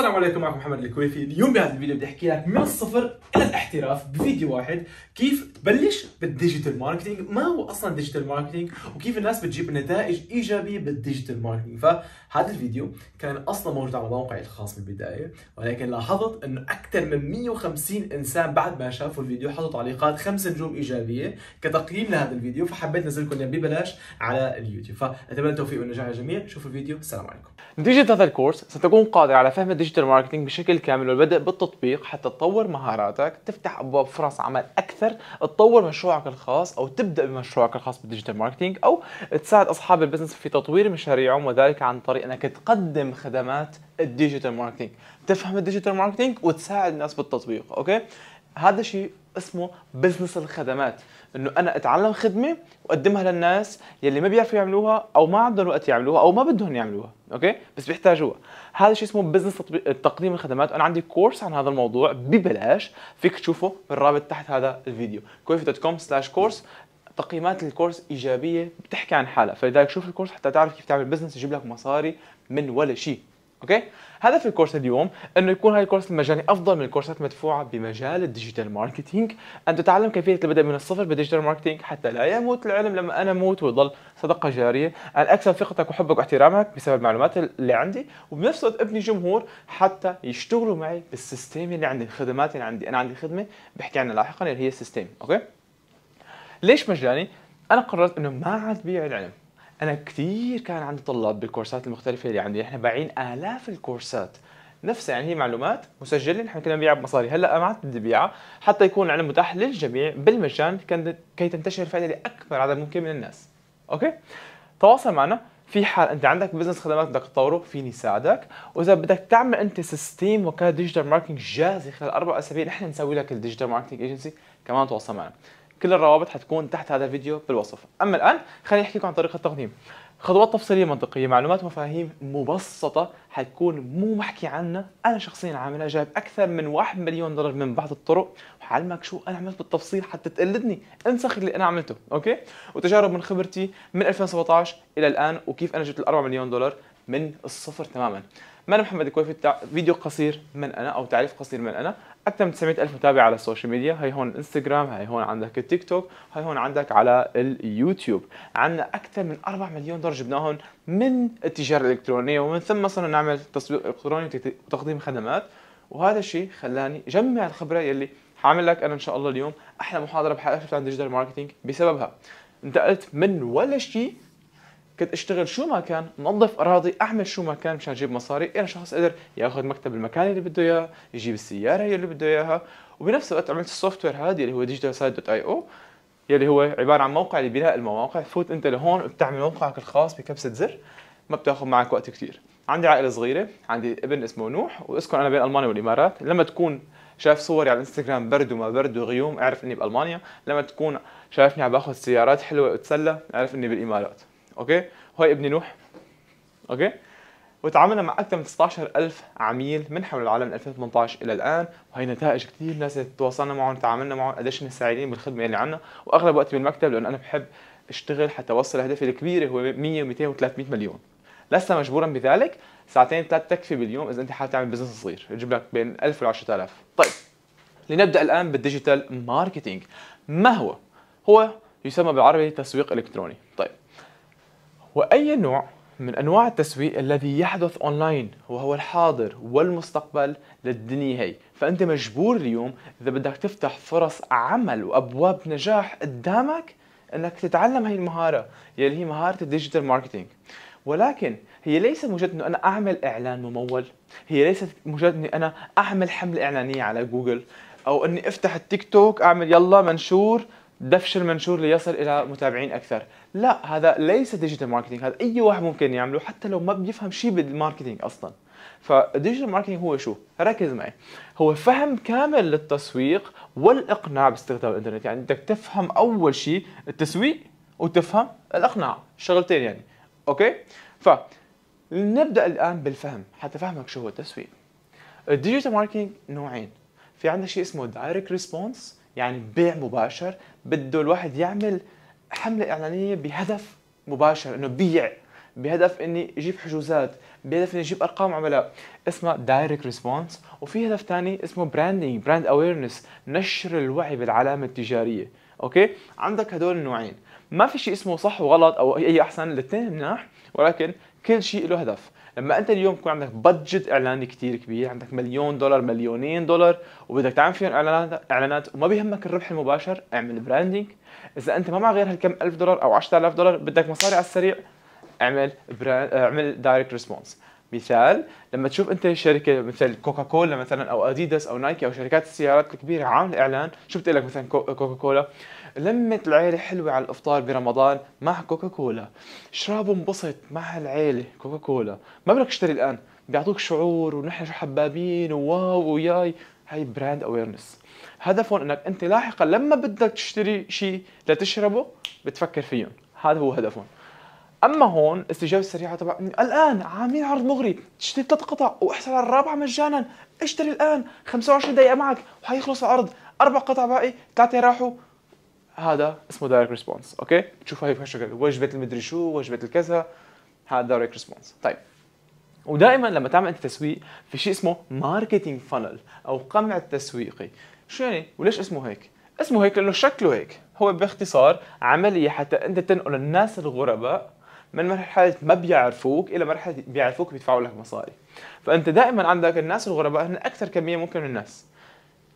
السلام عليكم معكم محمد الكويفي اليوم بهذا الفيديو بدي احكي لك من الصفر الى الاحتراف بفيديو واحد كيف تبلش بالديجيتال ماركتينج ما هو اصلا ديجيتال ماركتينج وكيف الناس بتجيب نتائج ايجابيه بالديجيتال ماركتينج فهذا الفيديو كان اصلا موجود على موقعي الخاص بالبدايه ولكن لاحظت انه اكثر من 150 انسان بعد ما شافوا الفيديو حطوا تعليقات خمس نجوم ايجابيه كتقييم لهذا الفيديو فحبيت انزل لكم ببلاش على اليوتيوب فاتمنى التوفيق والنجاح للجميع شوفوا الفيديو السلام عليكم نتيجة هذا الكورس ستكون قادر على فهم الديجيتال ماركتينج بشكل كامل والبدء بالتطبيق حتى تطور مهاراتك، تفتح أبواب فرص عمل أكثر، تطور مشروعك الخاص أو تبدأ بمشروعك الخاص بالديجيتال ماركتينج أو تساعد أصحاب البزنس في تطوير مشاريعهم وذلك عن طريق أنك تقدم خدمات الديجيتال ماركتينج، تفهم الديجيتال ماركتينج وتساعد الناس بالتطبيق، أوكي؟ هذا الشيء اسمه بزنس الخدمات انه انا اتعلم خدمه واقدمها للناس يلي ما بيعرفوا يعملوها او ما عندهم وقت يعملوها او ما بدهم يعملوها اوكي بس بيحتاجوها هذا الشيء اسمه بزنس تقديم الخدمات انا عندي كورس عن هذا الموضوع ببلاش فيك تشوفه بالرابط تحت هذا الفيديو كويف.com/كورس تقييمات الكورس ايجابيه بتحكي عن حالها فلذلك شوف الكورس حتى تعرف كيف تعمل بزنس يجيب لك مصاري من ولا شيء اوكي هدف الكورس اليوم انه يكون هاي الكورس المجاني افضل من الكورسات المدفوعه بمجال الديجيتال ماركتينج ان تتعلم كيفيه البدء من الصفر بالديجيتال ماركتينج حتى لا يموت العلم لما انا اموت ويضل صدقه جاريه ان اكسب ثقتك وحبك واحترامك بسبب المعلومات اللي عندي وبنفس الوقت ابني جمهور حتى يشتغلوا معي بالسيستم اللي عندي الخدمات اللي عندي انا عندي خدمه بحكي عنها لاحقا اللي هي السيستم اوكي ليش مجاني انا قررت انه ما عاد بيع العلم انا كثير كان عندي طلاب بالكورسات المختلفه اللي عندي احنا باعين الاف الكورسات نفسها يعني هي معلومات مسجله نحن كنا نبيعها بمصاري هلا ما عاد بدي بيعها حتى يكون العلم متاح للجميع بالمجان كي تنتشر الفائده لاكبر عدد ممكن من الناس اوكي تواصل معنا في حال انت عندك بزنس خدمات بدك تطوره فيني ساعدك واذا بدك تعمل انت سيستم وكاله ديجيتال ماركتنج جاهزه خلال اربع اسابيع نحن نسوي لك الديجيتال ماركتنج ايجنسي كمان تواصل معنا كل الروابط حتكون تحت هذا الفيديو بالوصف اما الان خليني احكي لكم عن طريقه التقديم خطوات تفصيليه منطقيه معلومات ومفاهيم مبسطه حتكون مو محكي عنها انا شخصيا عاملها جايب اكثر من 1 مليون دولار من بعض الطرق وحعلمك شو انا عملت بالتفصيل حتى تقلدني انسخ اللي انا عملته اوكي وتجارب من خبرتي من 2017 الى الان وكيف انا جبت ال 4 مليون دولار من الصفر تماما ما انا محمد الكويفي فيديو قصير من انا او تعريف قصير من انا اكثر من 900 الف متابع على السوشيال ميديا هي هون الانستغرام هي هون عندك التيك توك هي هون عندك على اليوتيوب عندنا اكثر من 4 مليون دولار جبناهم من التجاره الالكترونيه ومن ثم صرنا نعمل تسويق الكتروني وتقديم خدمات وهذا الشيء خلاني جمع الخبره يلي حاعمل لك انا ان شاء الله اليوم احلى محاضره بحياتي عن ديجيتال ماركتينج بسببها انتقلت من ولا شيء كنت اشتغل شو ما كان نظف اراضي اعمل شو ما كان مشان اجيب مصاري انا شخص قدر ياخذ مكتب المكان اللي بده اياه يجيب السياره اللي بده اياها وبنفس الوقت عملت السوفت وير هذا اللي هو ديجيتال سايد دوت اي او يلي هو عباره عن موقع لبناء المواقع فوت انت لهون بتعمل موقعك الخاص بكبسه زر ما بتاخذ معك وقت كثير عندي عائله صغيره عندي ابن اسمه نوح واسكن انا بين المانيا والامارات لما تكون شايف صوري على الانستغرام برد وما برد وغيوم اعرف اني بالمانيا لما تكون شايفني عم باخذ سيارات حلوه واتسلى اعرف اني بالامارات اوكي هو ابن نوح اوكي وتعاملنا مع اكثر من 19000 عميل من حول العالم من 2018 الى الان وهي نتائج كثير ناس تواصلنا معهم تعاملنا معهم قديش سعيدين بالخدمه اللي عندنا واغلب وقتي بالمكتب لانه انا بحب اشتغل حتى اوصل هدفي الكبير هو 100 و200 و300 مليون لست مجبورا بذلك ساعتين ثلاث تكفي باليوم اذا انت حابب تعمل بزنس صغير يجيب لك بين 1000 و 10000 طيب لنبدا الان بالديجيتال ماركتينج ما هو هو يسمى بالعربي تسويق الكتروني طيب وأي نوع من أنواع التسويق الذي يحدث أونلاين وهو الحاضر والمستقبل للدنيا هي فأنت مجبور اليوم إذا بدك تفتح فرص عمل وأبواب نجاح قدامك أنك تتعلم هي المهارة يلي هي مهارة الديجيتال ماركتينج ولكن هي ليس مجرد انه انا اعمل اعلان ممول هي ليست مجرد اني انا اعمل حمله اعلانيه على جوجل او اني افتح التيك توك اعمل يلا منشور دفش المنشور ليصل الى متابعين اكثر لا هذا ليس ديجيتال ماركتينج هذا اي واحد ممكن يعمله حتى لو ما بيفهم شيء بالماركتينج اصلا فالديجيتال ماركتينج هو شو ركز معي هو فهم كامل للتسويق والاقناع باستخدام الانترنت يعني بدك تفهم اول شيء التسويق وتفهم الاقناع شغلتين يعني اوكي نبدا الان بالفهم حتى فهمك شو هو التسويق الديجيتال ماركتينج نوعين في عندنا شيء اسمه دايركت ريسبونس يعني بيع مباشر بده الواحد يعمل حمله اعلانيه بهدف مباشر انه بيع بهدف اني اجيب حجوزات بهدف اني اجيب ارقام عملاء اسمها دايركت ريسبونس وفي هدف ثاني اسمه براندنج براند اويرنس نشر الوعي بالعلامه التجاريه اوكي عندك هدول النوعين ما في شيء اسمه صح وغلط او اي احسن الاثنين مناح ولكن كل شيء له هدف لما انت اليوم يكون عندك بادجت اعلاني كثير كبير عندك مليون دولار مليونين دولار وبدك تعمل فيهم اعلانات اعلانات وما بيهمك الربح المباشر اعمل براندنج اذا انت ما مع غير هالكم الف دولار او 10000 دولار بدك مصاري على السريع اعمل براند آه، اعمل دايركت ريسبونس مثال لما تشوف انت شركه مثل كوكا كولا مثلا او اديداس او نايكي او شركات السيارات الكبيره عامل اعلان شو بتقول لك مثلا كوكا كولا لمة العيلة حلوة على الإفطار برمضان مع كوكا كولا شراب انبسط مع العيلة كوكا كولا ما بدك تشتري الآن بيعطوك شعور ونحن شو حبابين وواو وياي هاي براند اويرنس هدفهم انك انت لاحقا لما بدك تشتري شيء لتشربه بتفكر فيهم هذا هو هدفهم اما هون استجابه السريعه تبع الان عاملين عرض مغري تشتري ثلاث قطع واحصل على الرابعه مجانا اشتري الان 25 دقيقه معك وحيخلص العرض اربع قطع باقي ثلاثه راحوا هذا اسمه دايركت ريسبونس اوكي تشوف هاي بهالشكل وجبه المدري شو وجبه الكذا هذا دايركت ريسبونس طيب ودائما لما تعمل انت تسويق في شيء اسمه ماركتينج فانل او قمع التسويقي شو يعني وليش اسمه هيك اسمه هيك لانه شكله هيك هو باختصار عمليه حتى انت تنقل الناس الغرباء من مرحله ما بيعرفوك الى مرحله بيعرفوك بيدفعوا لك مصاري فانت دائما عندك الناس الغرباء هن اكثر كميه ممكن من الناس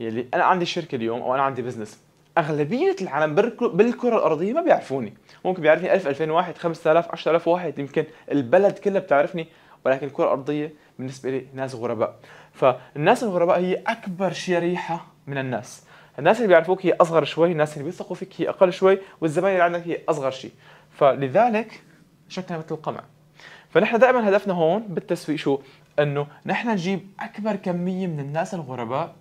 يلي انا عندي شركه اليوم او انا عندي بزنس اغلبيه العالم بالكره الارضيه ما بيعرفوني ممكن بيعرفني 1000 2000 واحد 5000 10000 واحد يمكن البلد كلها بتعرفني ولكن الكره الارضيه بالنسبه لي ناس غرباء فالناس الغرباء هي اكبر شريحه من الناس الناس اللي بيعرفوك هي اصغر شوي الناس اللي بيثقوا فيك هي اقل شوي والزباين اللي عندك هي اصغر شيء فلذلك شكلها مثل القمع فنحن دائما هدفنا هون بالتسويق شو انه نحن نجيب اكبر كميه من الناس الغرباء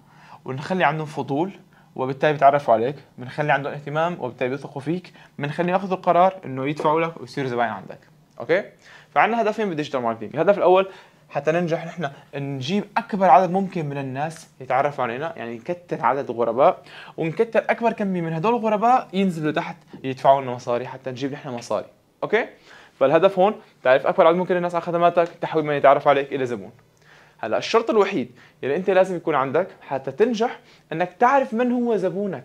ونخلي عندهم فضول وبالتالي بيتعرفوا عليك بنخلي عندهم اهتمام وبالتالي بيثقوا فيك بنخلي ياخذوا القرار انه يدفعوا لك ويصيروا زباين عندك اوكي فعندنا هدفين بالديجيتال ماركتينج الهدف الاول حتى ننجح نحن نجيب اكبر عدد ممكن من الناس يتعرفوا علينا يعني نكتر عدد الغرباء ونكتر اكبر كميه من هدول الغرباء ينزلوا تحت يدفعوا لنا مصاري حتى نجيب نحن مصاري اوكي فالهدف هون تعرف اكبر عدد ممكن الناس على خدماتك تحويل من يتعرف عليك الى زبون هلا الشرط الوحيد اللي انت لازم يكون عندك حتى تنجح انك تعرف من هو زبونك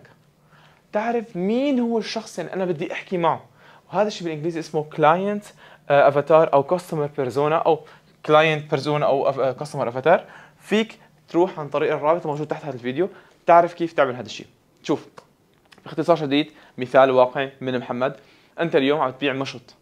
تعرف مين هو الشخص اللي انا بدي احكي معه وهذا الشيء بالانجليزي اسمه كلاينت افاتار آه، او كاستمر بيرسونا او كلاينت بيرسونا او كاستمر افاتار آه، فيك تروح عن طريق الرابط الموجود تحت هذا الفيديو تعرف كيف تعمل هذا الشيء شوف باختصار شديد مثال واقعي من محمد انت اليوم عم تبيع مشط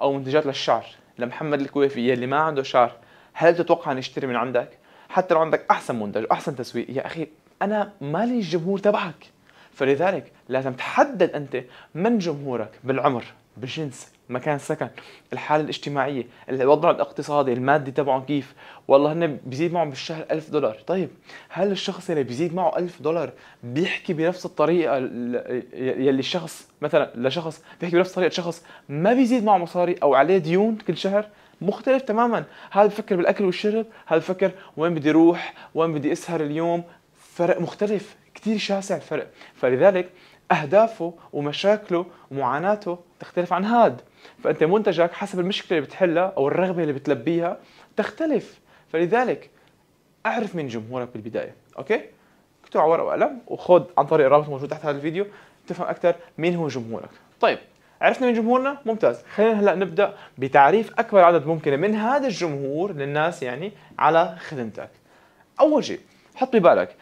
او منتجات للشعر لمحمد الكويفي يلي ما عنده شعر هل تتوقع نشتري من عندك حتى لو عندك احسن منتج واحسن تسويق يا اخي انا مالي الجمهور تبعك فلذلك لازم تحدد انت من جمهورك بالعمر بالجنس مكان سكن الحاله الاجتماعيه الوضع الاقتصادي المادي تبعهم كيف والله هن بيزيد معهم بالشهر ألف دولار طيب هل الشخص اللي بيزيد معه ألف دولار بيحكي بنفس الطريقه يلي الشخص مثلا لشخص بيحكي بنفس طريقه شخص ما بيزيد معه مصاري او عليه ديون كل شهر مختلف تماما هذا بفكر بالاكل والشرب هذا بفكر وين بدي اروح وين بدي اسهر اليوم فرق مختلف كثير شاسع الفرق فلذلك اهدافه ومشاكله ومعاناته تختلف عن هاد فانت منتجك حسب المشكله اللي بتحلها او الرغبه اللي بتلبيها تختلف فلذلك اعرف من جمهورك بالبدايه اوكي اكتب على ورقه وقلم وخذ عن طريق الرابط الموجود تحت هذا الفيديو تفهم اكثر مين هو جمهورك طيب عرفنا من جمهورنا ممتاز خلينا هلا نبدا بتعريف اكبر عدد ممكن من هذا الجمهور للناس يعني على خدمتك اول شيء حط ببالك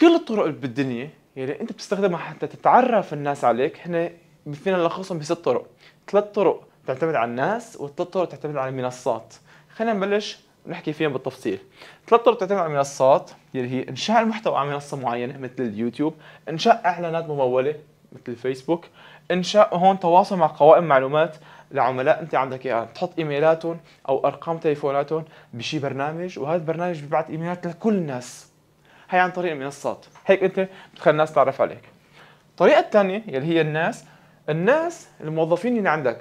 كل الطرق بالدنيا يلي انت بتستخدمها حتى تتعرف الناس عليك هن فينا نلخصهم بست طرق ثلاث طرق تعتمد على الناس والثلاث طرق تعتمد على المنصات خلينا نبلش نحكي فيهم بالتفصيل ثلاث طرق تعتمد على المنصات اللي هي انشاء المحتوى على منصه معينه مثل اليوتيوب انشاء اعلانات مموله مثل الفيسبوك انشاء هون تواصل مع قوائم معلومات لعملاء انت عندك اياها يعني تحط ايميلاتهم او ارقام تليفوناتهم بشي برنامج وهذا البرنامج ببعث ايميلات لكل الناس هي عن طريق المنصات هيك انت بتخلي الناس تعرف عليك الطريقه الثانيه اللي هي الناس الناس الموظفين اللي عندك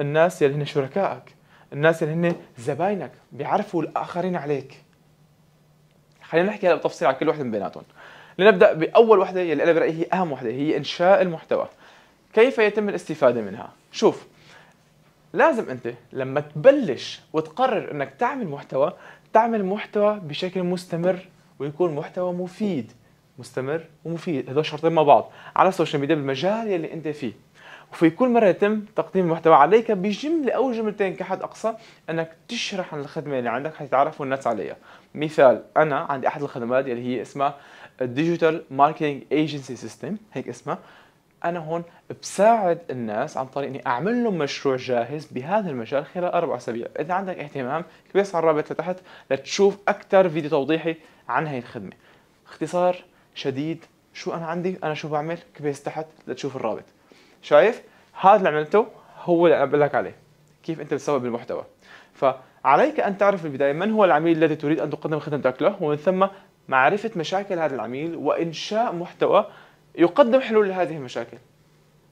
الناس اللي هن شركائك الناس اللي هن زباينك بيعرفوا الاخرين عليك خلينا نحكي هلا بتفصيل على كل وحده من بيناتهم لنبدا باول وحده يلي انا برايي هي اهم وحده هي انشاء المحتوى كيف يتم الاستفاده منها شوف لازم انت لما تبلش وتقرر انك تعمل محتوى تعمل محتوى بشكل مستمر ويكون محتوى مفيد مستمر ومفيد هذول شرطين مع بعض على السوشيال ميديا بالمجال يلي انت فيه وفي كل مرة يتم تقديم محتوى عليك بجملة أو جملتين كحد أقصى أنك تشرح عن الخدمة اللي عندك حيتعرفوا الناس عليها مثال أنا عندي أحد الخدمات اللي هي اسمها ديجيتال ماركتينج ايجنسي سيستم هيك اسمها انا هون بساعد الناس عن طريق اني اعمل لهم مشروع جاهز بهذا المجال خلال اربع اسابيع، اذا عندك اهتمام كبس على الرابط لتحت لتشوف اكثر فيديو توضيحي عن هي الخدمه. اختصار شديد شو انا عندي انا شو بعمل كبس تحت لتشوف الرابط. شايف هذا اللي عملته هو اللي انا بقول لك عليه كيف انت بتسوي بالمحتوى فعليك ان تعرف في البدايه من هو العميل الذي تريد ان تقدم خدمتك له ومن ثم معرفه مشاكل هذا العميل وانشاء محتوى يقدم حلول لهذه المشاكل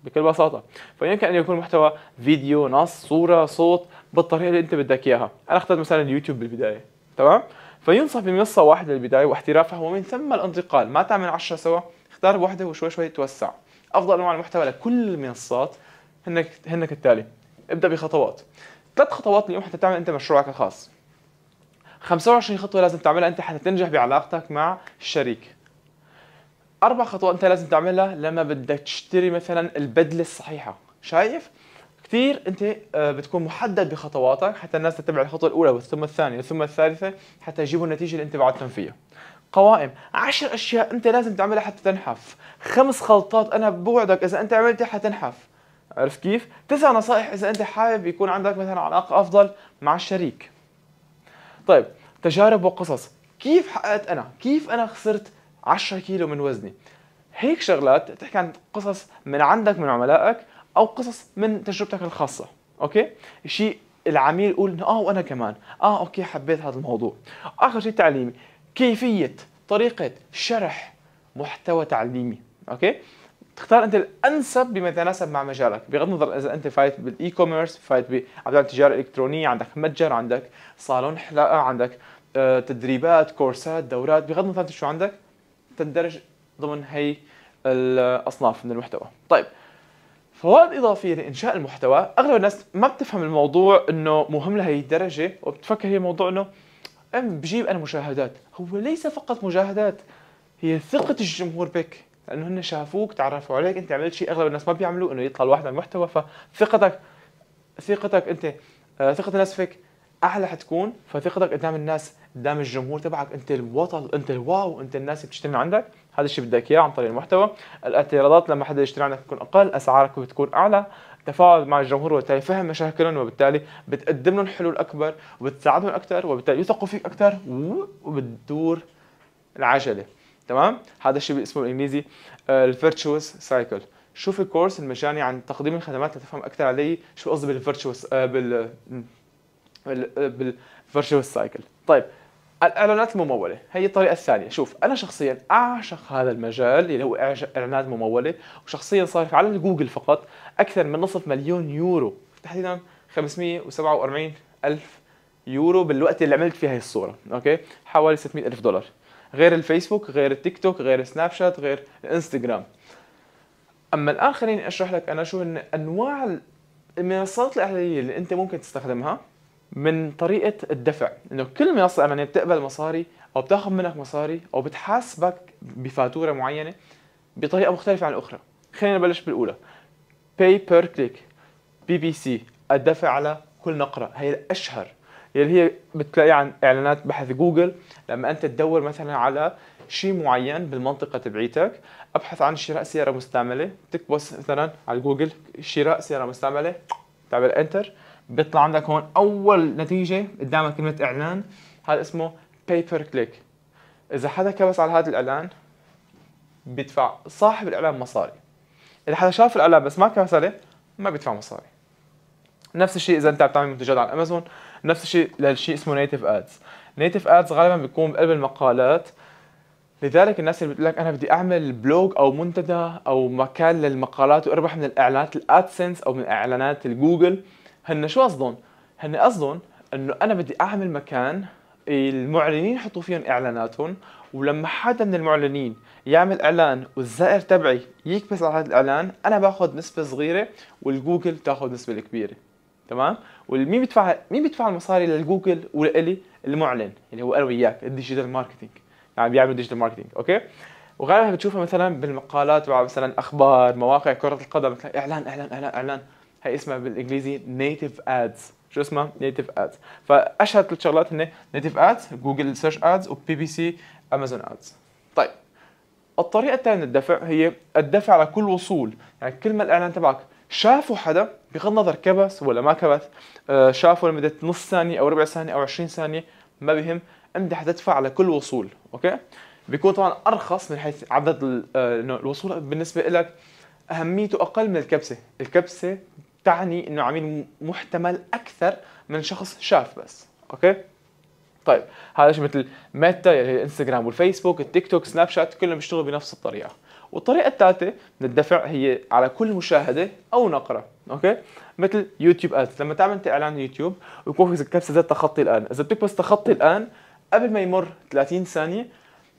بكل بساطه فيمكن ان يكون محتوى فيديو نص صوره صوت بالطريقه اللي انت بدك اياها انا اخترت مثلا اليوتيوب بالبدايه تمام فينصح بمنصه واحده للبدايه واحترافها ومن ثم الانتقال ما تعمل 10 سوا اختار واحده وشوي شوي توسع افضل انواع المحتوى لكل المنصات هن هن كالتالي ابدا بخطوات ثلاث خطوات اليوم حتى تعمل انت مشروعك الخاص 25 خطوه لازم تعملها انت حتى تنجح بعلاقتك مع الشريك اربع خطوات انت لازم تعملها لما بدك تشتري مثلا البدله الصحيحه شايف كثير انت آه، بتكون محدد بخطواتك حتى الناس تتبع الخطوه الاولى ثم الثانيه ثم الثالثه حتى يجيبوا النتيجه اللي انت بعدتهم فيها قوائم عشر اشياء انت لازم تعملها حتى تنحف خمس خلطات انا بوعدك اذا انت عملتها حتنحف عرفت كيف تسع نصائح اذا انت حابب يكون عندك مثلا علاقه افضل مع الشريك طيب تجارب وقصص كيف حققت انا كيف انا خسرت 10 كيلو من وزني هيك شغلات تحكي عن قصص من عندك من عملائك او قصص من تجربتك الخاصه اوكي شيء العميل يقول اه وانا كمان اه اوكي حبيت هذا الموضوع اخر شيء تعليمي كيفيه طريقه شرح محتوى تعليمي اوكي تختار انت الانسب بما يتناسب مع مجالك بغض النظر اذا انت فايت بالاي كوميرس فايت بعمل تجاره الكترونيه عندك متجر عندك صالون حلاقه عندك آه، تدريبات كورسات دورات بغض النظر شو عندك تندرج ضمن هي الاصناف من المحتوى طيب فوائد اضافيه لانشاء المحتوى اغلب الناس ما بتفهم الموضوع انه مهم لهي الدرجه وبتفكر هي موضوع انه أم بجيب أنا مشاهدات هو ليس فقط مشاهدات هي ثقة الجمهور بك لأنه هن شافوك تعرفوا عليك أنت عملت شيء أغلب الناس ما بيعملوه إنه يطلع الواحد على محتوى فثقتك ثقتك أنت آه، ثقة الناس فيك أعلى حتكون فثقتك قدام الناس قدام الجمهور تبعك أنت البطل أنت الواو أنت الناس اللي بتشتري عندك هذا الشيء بدك إياه عن طريق المحتوى الاعتراضات لما حدا يشتري عندك بتكون أقل أسعارك بتكون أعلى تفاعل مع الجمهور وبالتالي فهم مشاكلهم وبالتالي بتقدم لهم حلول اكبر وبتساعدهم اكثر وبالتالي يثقوا فيك اكثر وبتدور العجله تمام هذا الشيء اسمه بالانجليزي آه، الفيرتشوس سايكل شوف الكورس المجاني عن تقديم الخدمات لتفهم اكثر علي شو قصدي بالفيرتشوس آه، بال آه، بالفيرتشوس سايكل طيب الاعلانات المموله هي الطريقه الثانيه شوف انا شخصيا اعشق هذا المجال اللي هو اعلانات مموله وشخصيا صارف على جوجل فقط اكثر من نصف مليون يورو تحديدا 547 الف يورو بالوقت اللي عملت فيه هي الصوره اوكي حوالي 600 الف دولار غير الفيسبوك غير التيك توك غير سناب شات غير الانستغرام اما الان خليني اشرح لك انا شو هن انواع المنصات الاعلانيه اللي انت ممكن تستخدمها من طريقه الدفع انه كل منصه امنيه بتقبل مصاري او بتاخذ منك مصاري او بتحاسبك بفاتوره معينه بطريقه مختلفه عن الاخرى خلينا نبلش بالاولى باي بير كليك بي بي سي الدفع على كل نقره هي الاشهر اللي هي بتلاقيها عن اعلانات بحث جوجل لما انت تدور مثلا على شيء معين بالمنطقه تبعيتك ابحث عن شراء سياره مستعمله تكبس مثلا على جوجل شراء سياره مستعمله تعمل انتر بيطلع عندك هون اول نتيجه قدامك كلمه اعلان هذا اسمه باي بير كليك اذا حدا كبس على هذا الاعلان بيدفع صاحب الاعلان مصاري اذا حدا شاف الاعلان بس ما كبس عليه ما بيدفع مصاري نفس الشيء اذا انت عم تعمل منتجات على امازون نفس الشيء للشيء اسمه نيتف ادز نيتف ادز غالبا بيكون بقلب المقالات لذلك الناس اللي بتقول لك انا بدي اعمل بلوج او منتدى او مكان للمقالات واربح من الاعلانات الادسنس او من اعلانات الجوجل هن شو قصدهم؟ هن قصدهم انه انا بدي اعمل مكان المعلنين يحطوا فيهم اعلاناتهم ولما حدا من المعلنين يعمل اعلان والزائر تبعي يكبس على هذا الاعلان انا باخذ نسبه صغيره والجوجل تاخذ نسبه الكبيره تمام والمين بيدفع مين بيدفع المصاري للجوجل ولإلي المعلن اللي يعني هو انا وياك الديجيتال ماركتينج يعني بيعمل ديجيتال ماركتينج اوكي وغالبا بتشوفها مثلا بالمقالات تبع مثلا اخبار مواقع كره القدم مثلا اعلان اعلان اعلان اعلان هي اسمها بالانجليزي نيتف ادز شو اسمها نيتف ادز فاشهر ثلاث شغلات هن نيتف ادز جوجل سيرش ادز وبي بي سي امازون ادز طيب الطريقه الثانيه للدفع هي الدفع على كل وصول يعني كل ما الاعلان تبعك شافه حدا بغض النظر كبس ولا ما كبس آه، شافه لمده نص ثانيه او ربع ثانيه او 20 ثانيه ما بهم انت حتدفع على كل وصول اوكي بيكون طبعا ارخص من حيث عدد آه، الوصول بالنسبه لك اهميته اقل من الكبسه الكبسه تعني انه عميل محتمل اكثر من شخص شاف بس اوكي طيب هذا شيء مثل ميتا اللي يعني هي الانستغرام والفيسبوك التيك توك سناب شات كلهم بيشتغلوا بنفس الطريقه والطريقه الثالثه من الدفع هي على كل مشاهده او نقره اوكي مثل يوتيوب ادز لما تعمل انت اعلان يوتيوب ويكون في كبسه ذات تخطي الان اذا بتكبس تخطي الان قبل ما يمر 30 ثانيه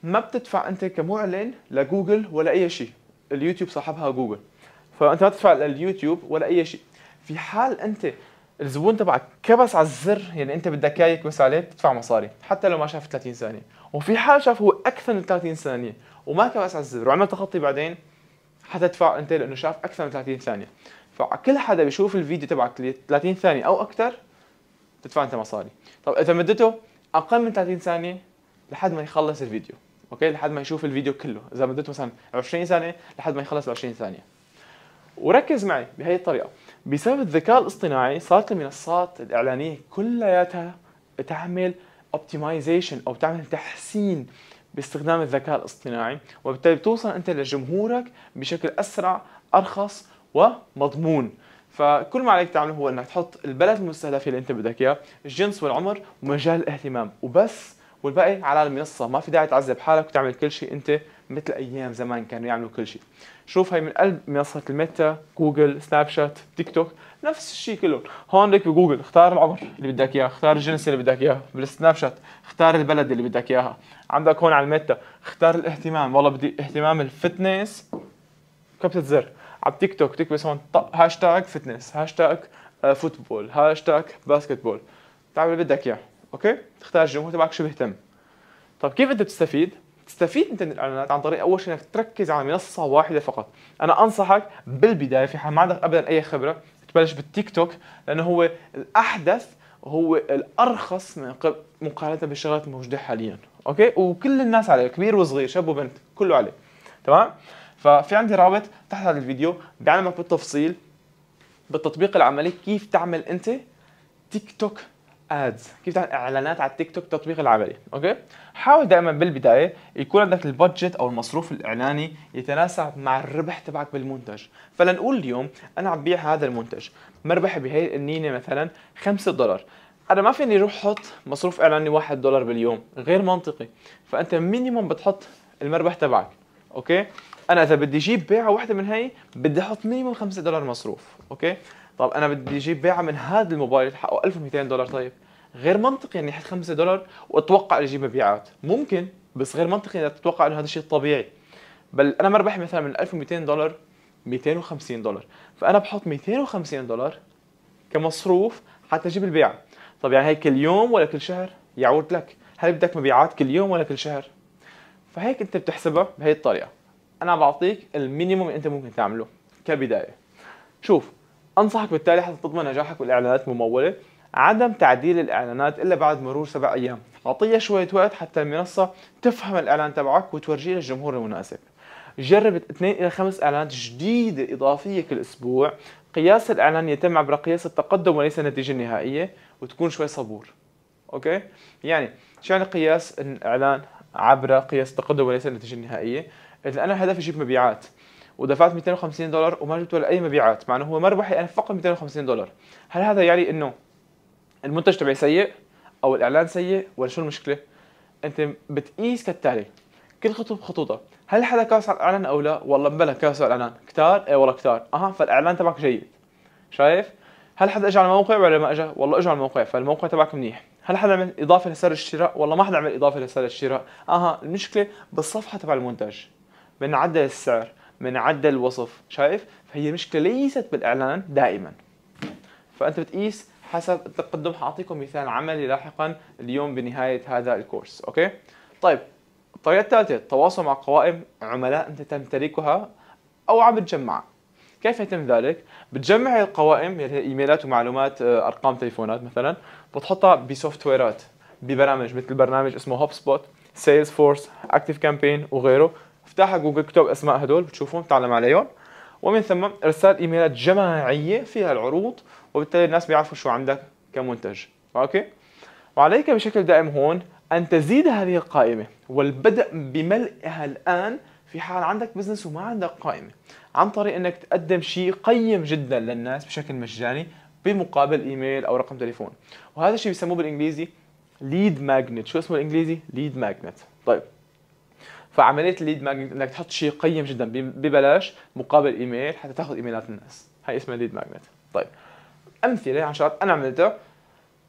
ما بتدفع انت كمعلن لجوجل ولا اي شيء اليوتيوب صاحبها جوجل فانت ما تدفع لليوتيوب ولا اي شيء في حال انت الزبون تبعك كبس على الزر يعني انت بدك اياه يكبس عليه بتدفع مصاري حتى لو ما شاف 30 ثانيه وفي حال شاف هو اكثر من 30 ثانيه وما كبس على الزر وعمل تخطي بعدين حتدفع انت لانه شاف اكثر من 30 ثانيه فكل حدا بيشوف الفيديو تبعك 30 ثانيه او اكثر تدفع انت مصاري طب اذا مدته اقل من 30 ثانيه لحد ما يخلص الفيديو اوكي لحد ما يشوف الفيديو كله اذا مدته مثلا 20 ثانيه لحد ما يخلص ال 20 ثانيه وركز معي بهي الطريقه بسبب الذكاء الاصطناعي صارت المنصات الاعلانيه كلياتها تعمل اوبتمايزيشن او تعمل تحسين باستخدام الذكاء الاصطناعي وبالتالي بتوصل انت لجمهورك بشكل اسرع ارخص ومضمون فكل ما عليك تعمله هو انك تحط البلد المستهدفه اللي انت بدك اياه الجنس والعمر ومجال الاهتمام وبس والباقي على المنصه ما في داعي تعذب حالك وتعمل كل شيء انت مثل ايام زمان كانوا يعملوا كل شيء شوف هي من قلب منصه الميتا جوجل سناب شات تيك توك نفس الشيء كلهم هون لك بجوجل اختار العمر اللي بدك اياه اختار الجنس اللي بدك اياه بالسناب شات اختار البلد اللي بدك اياها عندك هون على الميتا اختار الاهتمام والله بدي اهتمام الفتنس كبسه زر على التيك توك تكبس هون هاشتاج فتنس هاشتاج آه، فوتبول هاشتاج باسكتبول تعمل اللي بدك اياه اوكي تختار الجمهور تبعك شو بيهتم طب كيف انت بتستفيد تستفيد انت من الاعلانات عن طريق اول شيء انك تركز على منصه واحده فقط انا انصحك بالبدايه في حال ما عندك ابدا اي خبره تبلش بالتيك توك لانه هو الاحدث وهو الارخص من مقارنه بالشغلات الموجوده حاليا اوكي وكل الناس عليه كبير وصغير شاب وبنت كله عليه تمام ففي عندي رابط تحت هذا الفيديو بيعلمك بالتفصيل بالتطبيق العملي كيف تعمل انت تيك توك ادز كيف تعمل اعلانات على التيك توك تطبيق العملي اوكي حاول دائما بالبدايه يكون عندك البادجت او المصروف الاعلاني يتناسب مع الربح تبعك بالمنتج فلنقول اليوم انا عم بيع هذا المنتج مربحي بهي النينه مثلا 5 دولار انا ما فيني اروح احط مصروف اعلاني 1 دولار باليوم غير منطقي فانت مينيموم بتحط المربح تبعك اوكي انا اذا بدي اجيب بيعه واحده من هي بدي احط مينيموم 5 دولار مصروف اوكي طب انا بدي اجيب بيعه من هذا الموبايل حقه 1200 دولار طيب غير منطقي اني احط 5 دولار واتوقع اجيب مبيعات ممكن بس غير منطقي انك تتوقع انه هذا الشيء طبيعي بل انا مربح مثلا من 1200 دولار 250 دولار فانا بحط 250 دولار كمصروف حتى اجيب البيعه طب يعني هي كل يوم ولا كل شهر يعود لك هل بدك مبيعات كل يوم ولا كل شهر فهيك انت بتحسبها بهي الطريقه انا بعطيك المينيموم اللي انت ممكن تعمله كبدايه شوف انصحك بالتالي حتى تضمن نجاحك بالاعلانات المموله عدم تعديل الاعلانات الا بعد مرور سبع ايام اعطيها شويه وقت حتى المنصه تفهم الاعلان تبعك وتورجيه للجمهور المناسب جرب اثنين الى خمس اعلانات جديده اضافيه كل اسبوع قياس الاعلان يتم عبر قياس التقدم وليس النتيجه النهائيه وتكون شوي صبور اوكي يعني شو يعني قياس الاعلان عبر قياس التقدم وليس النتيجه النهائيه اذا انا هدفي اجيب مبيعات ودفعت 250 دولار وما جبت ولا اي مبيعات مع انه هو مربحي يعني انا فقط 250 دولار هل هذا يعني انه المنتج تبعي سيء او الاعلان سيء ولا شو المشكله انت بتقيس كالتالي كل خطوه بخطوطه هل حدا كاس على الاعلان او لا والله مبلا كاس على الاعلان كتار اي والله كتار اها فالاعلان تبعك جيد شايف هل حدا اجى على الموقع ولا ما اجى والله اجى على الموقع فالموقع تبعك منيح هل حدا عمل اضافه لسعر الشراء والله ما حدا عمل اضافه لسعر الشراء اها المشكله بالصفحه تبع المنتج بنعدل السعر عدى الوصف شايف فهي المشكله ليست بالاعلان دائما فانت بتقيس حسب التقدم حاعطيكم مثال عملي لاحقا اليوم بنهايه هذا الكورس اوكي طيب الطريقه الثالثه التواصل مع قوائم عملاء انت تمتلكها او عم بتجمعها كيف يتم ذلك؟ بتجمع القوائم اللي يعني هي ايميلات ومعلومات آه، ارقام تليفونات مثلا بتحطها بسوفت ويرات ببرامج مثل برنامج اسمه هوب سبوت سيلز فورس اكتف كامبين وغيره افتحها جوجل اكتب اسماء هدول بتشوفهم تعلم عليهم ومن ثم ارسال ايميلات جماعيه فيها العروض وبالتالي الناس بيعرفوا شو عندك كمنتج اوكي وعليك بشكل دائم هون ان تزيد هذه القائمه والبدء بملئها الان في حال عندك بزنس وما عندك قائمه عن طريق انك تقدم شيء قيم جدا للناس بشكل مجاني بمقابل ايميل او رقم تليفون وهذا الشيء بيسموه بالانجليزي ليد ماجنت شو اسمه بالانجليزي ليد ماجنت طيب فعمليه الليد ماجنت انك تحط شيء قيم جدا ببلاش مقابل ايميل حتى تاخذ ايميلات الناس هاي اسمها ليد ماجنت طيب امثله عن شغلات انا عملتها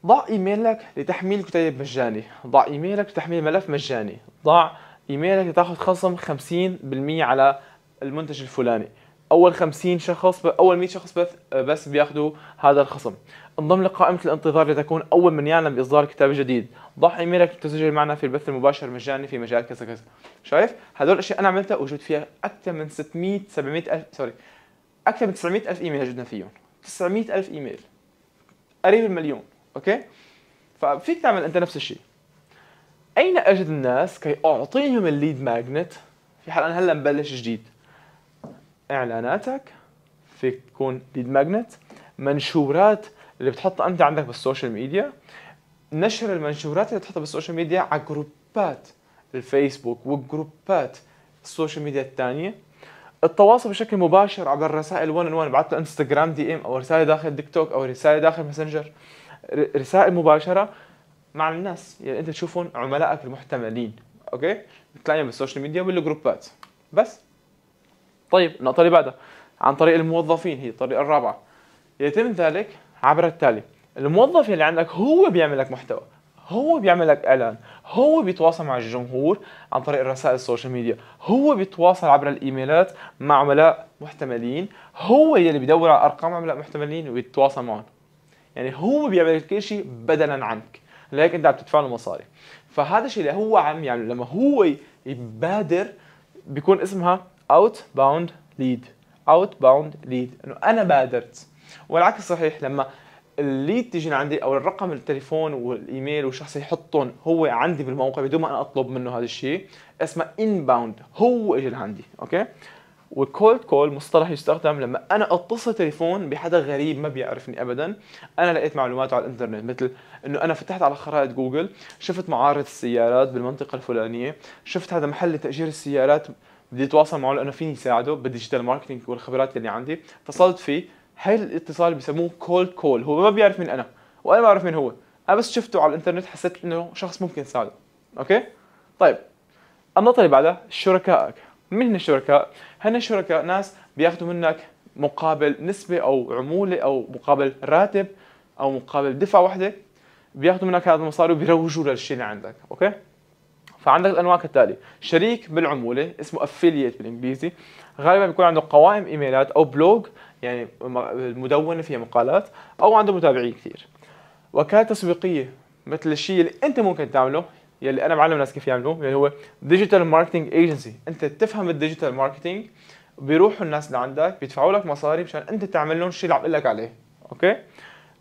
ضع ايميلك لتحميل كتيب مجاني ضع ايميلك لتحميل ملف مجاني ضع ايميلك لتاخذ خصم 50% على المنتج الفلاني اول 50 شخص اول 100 شخص بس بس بياخذوا هذا الخصم انضم لقائمة الانتظار لتكون أول من يعلم بإصدار كتاب جديد ضع إيميلك لتسجل معنا في البث المباشر مجاني في مجال كذا كذا شايف هدول الأشياء أنا عملتها وجود فيها أكثر من 600 700 ألف سوري أكثر من 900 ألف إيميل جبنا فيهم 900 ألف إيميل قريب المليون أوكي ففيك تعمل أنت نفس الشيء أين أجد الناس كي أعطيهم الليد ماجنت في حال أنا هلا مبلش جديد إعلاناتك فيك تكون ليد ماجنت منشورات اللي بتحطها انت عندك بالسوشيال ميديا نشر المنشورات اللي بتحطها بالسوشيال ميديا على جروبات الفيسبوك وجروبات السوشيال ميديا الثانيه التواصل بشكل مباشر عبر الرسائل 1 ان 1 بعت له انستغرام دي ام او رساله داخل تيك توك او رساله داخل ماسنجر رسائل مباشره مع الناس اللي يعني انت تشوفهم عملائك المحتملين اوكي بتلاقيهم بالسوشيال ميديا والجروبات بس طيب النقطه اللي بعدها عن طريق الموظفين هي الطريقه الرابعه يتم ذلك عبر التالي الموظف اللي عندك هو بيعمل لك محتوى هو بيعمل لك اعلان هو بيتواصل مع الجمهور عن طريق الرسائل السوشيال ميديا هو بيتواصل عبر الايميلات مع عملاء محتملين هو يلي بيدور على ارقام عملاء محتملين ويتواصل معهم يعني هو بيعمل كل شيء بدلا عنك لهيك انت عم تدفع له مصاري فهذا الشيء اللي هو عم يعمله لما هو يبادر بيكون اسمها اوت باوند ليد اوت باوند ليد انه انا بادرت والعكس صحيح لما الليد تيجي لعندي او الرقم التليفون والايميل والشخص يحطهم هو عندي بالموقع بدون ما انا اطلب منه هذا الشيء اسمه انباوند هو اجى لعندي اوكي والكولد كول مصطلح يستخدم لما انا اتصل تليفون بحدا غريب ما بيعرفني ابدا انا لقيت معلوماته على الانترنت مثل انه انا فتحت على خرائط جوجل شفت معارض السيارات بالمنطقه الفلانيه شفت هذا محل تاجير السيارات بدي اتواصل معه لانه فيني ساعده بالديجيتال ماركتينج والخبرات اللي عندي اتصلت فيه الاتصال بسموه كولد كول هو ما بيعرف مين انا وانا ما بعرف مين هو انا بس شفته على الانترنت حسيت انه شخص ممكن يساعده اوكي طيب النقطه اللي بعدها شركائك مين هن الشركاء هن الشركاء ناس بياخذوا منك مقابل نسبه او عموله او مقابل راتب او مقابل دفعه واحده بياخذوا منك هذا المصاري وبيروجوا للشيء اللي عندك اوكي فعندك الانواع كالتالي شريك بالعموله اسمه افيليت بالانجليزي غالبا بيكون عنده قوائم ايميلات او بلوج يعني مدونة فيها مقالات أو عنده متابعين كثير وكالة تسويقية مثل الشيء اللي أنت ممكن تعمله يلي انا بعلم الناس كيف يعملوه يلي هو ديجيتال ماركتنج ايجنسي انت تفهم الديجيتال ماركتنج بيروحوا الناس لعندك بيدفعوا لك مصاري مشان انت تعمل لهم الشيء اللي عم لك عليه اوكي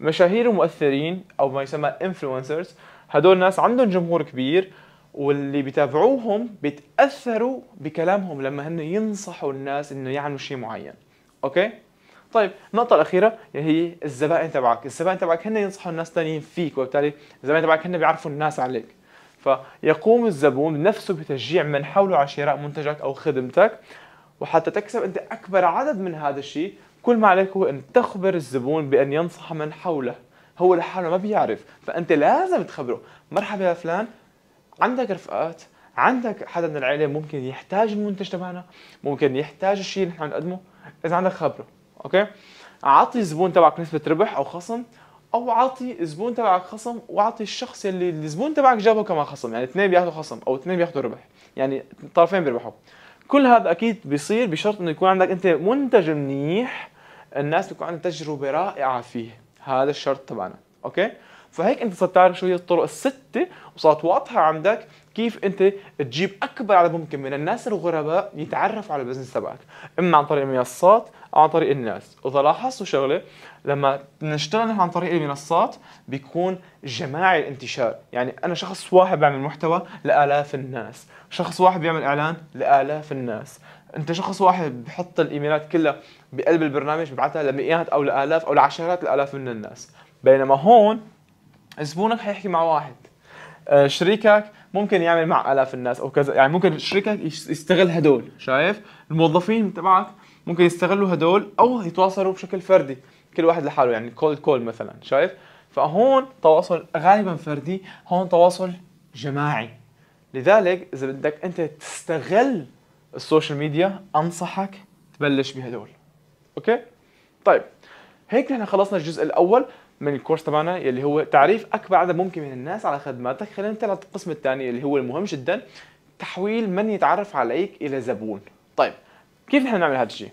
مشاهير ومؤثرين او ما يسمى انفلونسرز هدول الناس عندهم جمهور كبير واللي بيتابعوهم بيتاثروا بكلامهم لما هن ينصحوا الناس انه يعملوا شيء معين اوكي طيب النقطة الأخيرة يعني هي الزبائن تبعك، الزبائن تبعك هن ينصحوا الناس الثانيين فيك وبالتالي الزبائن تبعك هن بيعرفوا الناس عليك. فيقوم الزبون نفسه بتشجيع من حوله على شراء منتجك أو خدمتك وحتى تكسب أنت أكبر عدد من هذا الشيء كل ما عليك هو أن تخبر الزبون بأن ينصح من حوله هو لحاله ما بيعرف فأنت لازم تخبره مرحبا يا فلان عندك رفقات عندك حدا من العيلة ممكن يحتاج المنتج تبعنا ممكن يحتاج الشيء اللي نحن نقدمه إذا عندك خبره اوكي اعطي الزبون تبعك نسبه ربح او خصم او اعطي الزبون تبعك خصم واعطي الشخص اللي الزبون تبعك جابه كمان خصم يعني اثنين بياخذوا خصم او اثنين بياخذوا ربح يعني الطرفين بيربحوا كل هذا اكيد بيصير بشرط انه يكون عندك انت منتج منيح الناس تكون عندها تجربه رائعه فيه هذا الشرط تبعنا اوكي فهيك انت صرت تعرف شو هي الطرق السته وصارت واضحه عندك كيف انت تجيب اكبر عدد ممكن من الناس الغرباء يتعرفوا على البزنس تبعك اما عن طريق المنصات عن طريق الناس واذا لاحظتوا شغله لما نشتغل نحن عن طريق المنصات بيكون جماعي الانتشار يعني انا شخص واحد بعمل محتوى لالاف الناس شخص واحد بيعمل اعلان لالاف الناس انت شخص واحد بحط الايميلات كلها بقلب البرنامج ببعثها لمئات او لالاف او لعشرات الالاف من الناس بينما هون زبونك حيحكي مع واحد آه، شريكك ممكن يعمل مع الاف الناس او كذا يعني ممكن شريكك يستغل هدول شايف الموظفين تبعك ممكن يستغلوا هدول او يتواصلوا بشكل فردي كل واحد لحاله يعني كول كول مثلا شايف فهون تواصل غالبا فردي هون تواصل جماعي لذلك اذا بدك انت تستغل السوشيال ميديا انصحك تبلش بهدول اوكي طيب هيك نحن خلصنا الجزء الاول من الكورس تبعنا يلي هو تعريف اكبر عدد ممكن من الناس على خدماتك خلينا ننتقل على القسم الثاني اللي هو المهم جدا تحويل من يتعرف عليك الى زبون طيب كيف نحن نعمل هذا الشيء؟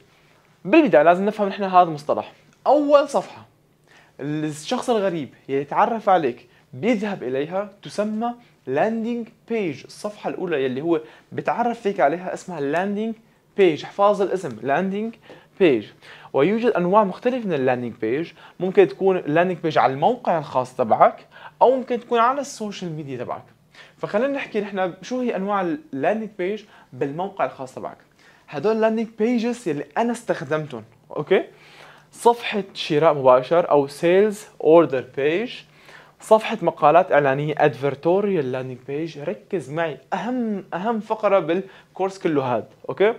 بالبدايه لازم نفهم نحن هذا المصطلح اول صفحه الشخص الغريب يتعرف عليك بيذهب اليها تسمى لاندنج بيج الصفحه الاولى يلي هو بتعرف فيك عليها اسمها لاندنج بيج احفظ الاسم لاندنج بيج ويوجد انواع مختلفه من اللاندنج بيج ممكن تكون لاندنج بيج على الموقع الخاص تبعك او ممكن تكون على السوشيال ميديا تبعك فخلينا نحكي نحن شو هي انواع اللاندنج بيج بالموقع الخاص تبعك هدول لاندنج بيجز يلي انا استخدمتهم اوكي صفحة شراء مباشر او سيلز اوردر بيج صفحة مقالات إعلانية ادفرتوريال لاندنج بيج ركز معي أهم أهم فقرة بالكورس كله هاد أوكي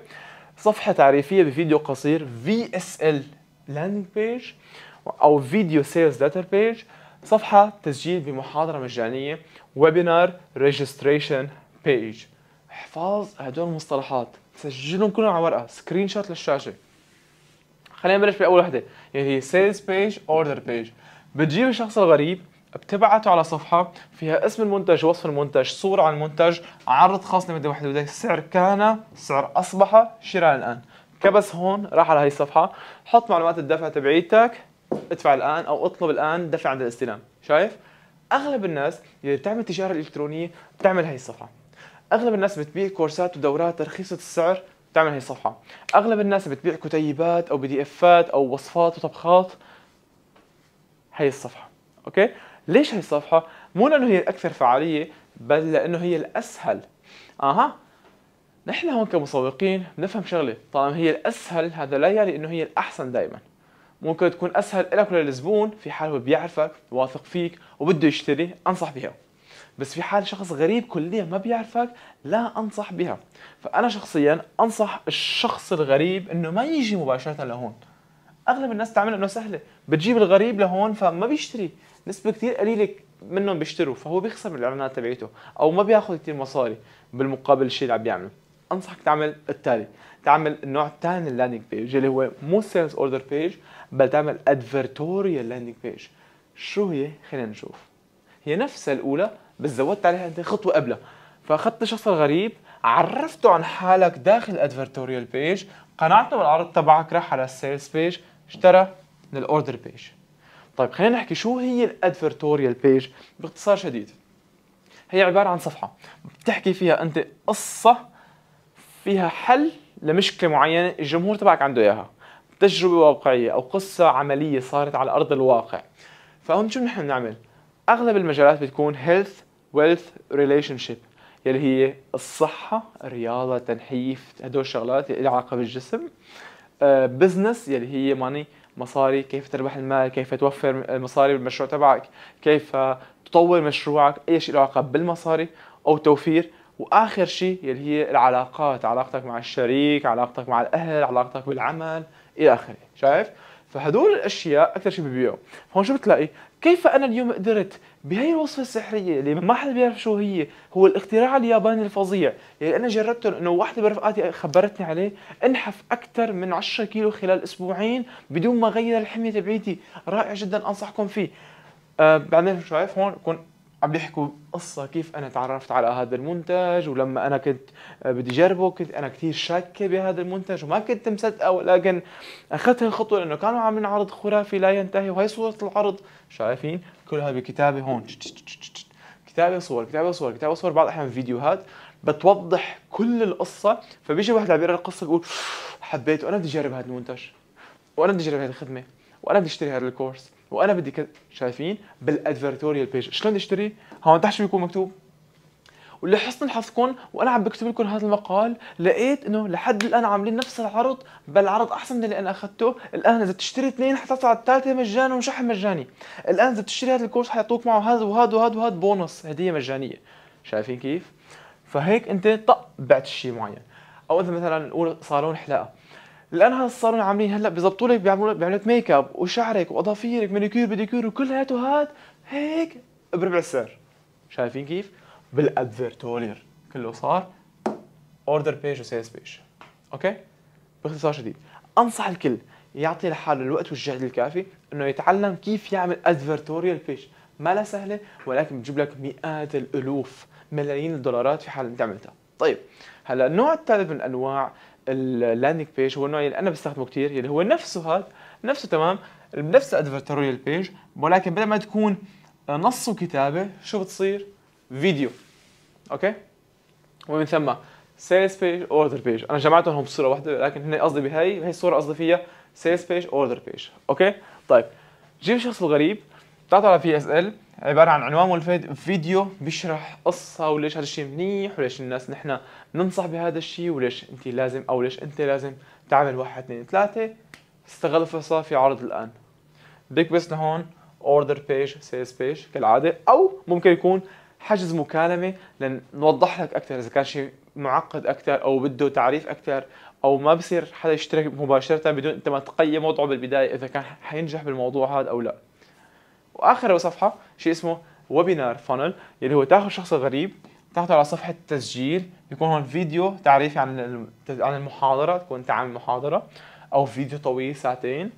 صفحة تعريفية بفيديو قصير في اس ال لاندنج بيج أو فيديو سيلز داتر بيج صفحة تسجيل بمحاضرة مجانية ويبينار ريجستريشن بيج احفظ هدول المصطلحات سجلهم كلهم على ورقه سكرين شوت للشاشه خلينا نبلش باول وحده اللي يعني هي سيلز بيج اوردر بيج بتجيب الشخص الغريب بتبعته على صفحة فيها اسم المنتج وصف المنتج صورة عن المنتج عرض خاص لمدة واحدة بدك سعر كان سعر أصبح شراء الآن كبس هون راح على هاي الصفحة حط معلومات الدفع تبعيتك ادفع الآن أو اطلب الآن دفع عند الاستلام شايف؟ أغلب الناس اللي يعني بتعمل تجارة إلكترونية بتعمل هاي الصفحة اغلب الناس بتبيع كورسات ودورات رخيصه السعر بتعمل هي الصفحه اغلب الناس بتبيع كتيبات او بي دي افات او وصفات وطبخات هي الصفحه اوكي ليش هي الصفحه مو لانه هي الاكثر فعاليه بل لانه هي الاسهل اها نحن هون كمسوقين بنفهم شغله طالما هي الاسهل هذا لا يعني انه هي الاحسن دائما ممكن تكون اسهل لك وللزبون في حال هو بيعرفك واثق فيك وبده يشتري انصح بها بس في حال شخص غريب كليا ما بيعرفك لا انصح بها فانا شخصيا انصح الشخص الغريب انه ما يجي مباشره لهون اغلب الناس تعمل انه سهله بتجيب الغريب لهون فما بيشتري نسبه كثير قليله منهم بيشتروا فهو بيخسر بالاعلانات تبعيته او ما بياخذ كثير مصاري بالمقابل الشيء اللي عم بيعمله انصحك تعمل التالي تعمل النوع الثاني اللاندنج بيج اللي هو مو سيلز اوردر بيج بل تعمل ادفرتوريال لاندنج بيج شو هي خلينا نشوف هي نفسها الاولى بس زودت عليها انت خطوه قبلها فاخذت الشخص الغريب عرفته عن حالك داخل الادفرتوريال بيج قنعته بالعرض تبعك راح على السيلز بيج اشترى من الاوردر بيج طيب خلينا نحكي شو هي الادفرتوريال بيج باختصار شديد هي عباره عن صفحه بتحكي فيها انت قصه فيها حل لمشكله معينه الجمهور تبعك عنده اياها تجربه واقعيه او قصه عمليه صارت على ارض الواقع فهون شو نحن بنعمل اغلب المجالات بتكون هيلث wealth relationship يلي هي الصحة الرياضة تنحيف هدول الشغلات اللي علاقة بالجسم بزنس آه، يلي هي ماني مصاري كيف تربح المال كيف توفر المصاري بالمشروع تبعك كيف تطور مشروعك اي شيء له علاقه بالمصاري او توفير واخر شيء اللي هي العلاقات علاقتك مع الشريك علاقتك مع الاهل علاقتك بالعمل الى اخره شايف فهدول الاشياء اكثر شيء ببيعوا هون شو بتلاقي كيف انا اليوم قدرت بهي الوصفة السحرية اللي ما حدا بيعرف شو هي هو الاختراع الياباني الفظيع يعني أنا جربته إنه واحدة برفقاتي خبرتني عليه انحف أكثر من 10 كيلو خلال أسبوعين بدون ما أغير الحمية تبعيتي رائع جدا أنصحكم فيه آه بعدين شايف هون كون عم بيحكوا قصة كيف أنا تعرفت على هذا المنتج ولما أنا كنت آه، بدي جربه كنت أنا كثير شاكة بهذا المنتج وما كنت مصدقة ولكن أخذت هالخطوة لأنه كانوا عم عرض خرافي لا ينتهي وهي صورة العرض شايفين كلها بكتابه هون كتابه صور كتابه صور كتابه صور بعض الاحيان فيديوهات بتوضح كل القصه فبيجي واحد عم يقرأ القصه بيقول حبيت وانا بدي اجرب هذا المنتج وانا بدي اجرب هذه الخدمه وانا بدي اشتري هذا الكورس وانا بدي كذا شايفين بالادفرتوريال بيج شلون اشتري هون تحت شو بيكون مكتوب ولحسن حظكم وانا عم بكتب لكم هذا المقال لقيت انه لحد الان عاملين نفس العرض بل عرض احسن من اللي انا اخذته الان اذا بتشتري اثنين حتطلع الثالثه مجانا وشحن مجاني الان اذا بتشتري هذا الكورس حيعطوك معه هذا وهذا وهذا وهذا بونص هديه مجانيه شايفين كيف فهيك انت طق بعت شيء معين او اذا مثلا نقول صالون حلاقه الان هذا الصالون عاملين هلا بيظبطوا لك بيعملوا لك بيعملوا ميك اب وشعرك واظافيرك مانيكير بديكير وكل هات هيك بربع السعر شايفين كيف؟ بالادفيرتولير كله صار اوردر بيج وسيلز بيج اوكي باختصار شديد انصح الكل يعطي لحاله الوقت والجهد الكافي انه يتعلم كيف يعمل ادفيرتوريال بيج ما لا سهله ولكن بتجيب لك مئات الالوف ملايين الدولارات في حال انت عملتها طيب هلا النوع الثالث من انواع اللاندنج بيج هو النوع اللي انا بستخدمه كثير اللي هو نفسه هذا نفسه تمام نفس الادفيرتوريال بيج ولكن بدل ما تكون نص وكتابه شو بتصير فيديو اوكي ومن ثم سيلز بيج اوردر بيج انا جمعتهم بصوره واحده لكن هنا قصدي بهي هي الصوره قصدي فيها سيلز بيج اوردر بيج اوكي طيب جيب الشخص الغريب بتعطوا على بي اس ال عباره عن عنوان فيديو بيشرح قصه وليش هذا الشيء منيح وليش الناس نحن ننصح بهذا الشيء وليش انت لازم او ليش انت لازم تعمل واحد اثنين ثلاثه استغل الفرصه في عرض الان بدك بس لهون اوردر بيج سيلز بيج كالعاده او ممكن يكون حجز مكالمه لنوضح لك اكثر اذا كان شيء معقد اكثر او بده تعريف اكثر او ما بصير حدا يشترك مباشره بدون انت ما تقيم وضعه بالبدايه اذا كان حينجح بالموضوع هذا او لا واخر صفحه شيء اسمه ويبينار فانل اللي هو تاخذ شخص غريب تاخذه على صفحه تسجيل يكون هون فيديو تعريفي عن عن المحاضره تكون انت عامل محاضره او فيديو طويل ساعتين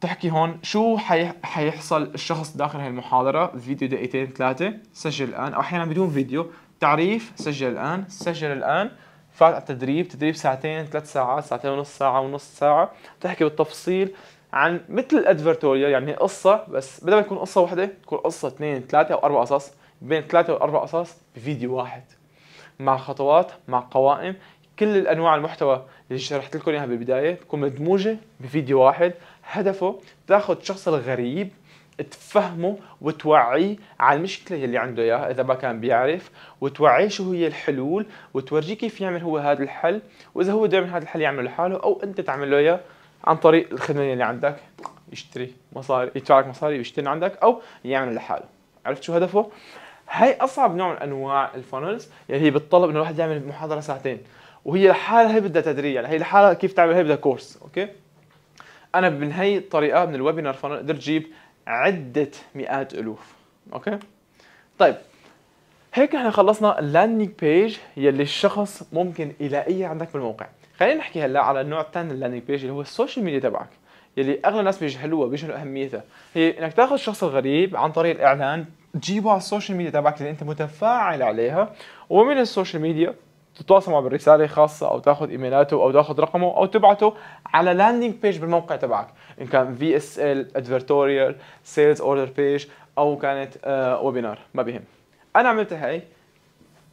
تحكي هون شو حي... حيحصل الشخص داخل هاي المحاضرة فيديو دقيقتين ثلاثة سجل الآن أو أحيانا بدون فيديو تعريف سجل الآن سجل الآن فات على التدريب تدريب ساعتين ثلاث ساعات ساعتين ونص ساعة ونص ساعة بتحكي بالتفصيل عن مثل الادفرتوريال يعني قصة بس بدل ما تكون قصة واحدة تكون قصة اثنين ثلاثة أو أربع قصص بين ثلاثة وأربع قصص بفيديو واحد مع خطوات مع قوائم كل الأنواع المحتوى اللي شرحت لكم إياها بالبداية تكون مدموجة بفيديو واحد هدفه تاخذ الشخص الغريب تفهمه وتوعيه على المشكلة اللي عنده إياها إذا ما كان بيعرف وتوعيه شو هي الحلول وتورجيه كيف يعمل هو هذا الحل وإذا هو دائما هذا الحل يعمله لحاله أو أنت تعمل له إياه عن طريق الخدمة اللي عندك يشتري مصاري يدفع لك مصاري ويشتري عندك أو يعمل لحاله عرفت شو هدفه؟ هاي أصعب نوع من أنواع الفانلز يعني هي بتطلب إنه الواحد يعمل محاضرة ساعتين وهي لحالها هي بدها تدريب يعني هي لحالها كيف تعمل هي بدها كورس أوكي؟ انا من هي الطريقه من الويبينار فانل قدرت اجيب عده مئات الوف اوكي طيب هيك احنا خلصنا اللاندنج بيج يلي الشخص ممكن يلاقيها عندك بالموقع خلينا نحكي هلا على النوع الثاني اللاندنج بيج اللي هو السوشيال ميديا تبعك يلي اغلب الناس بيجهلوها بيجهلوا اهميتها هي انك تاخذ الشخص الغريب عن طريق الاعلان تجيبه على السوشيال ميديا تبعك اللي انت متفاعل عليها ومن السوشيال ميديا تتواصل معه بالرساله خاصه او تاخذ ايميلاته او تاخذ رقمه او تبعته على لاندنج بيج بالموقع تبعك ان كان في اس ال ادفرتوريال سيلز اوردر بيج او كانت ويبينار آه، ما بهم انا عملت هي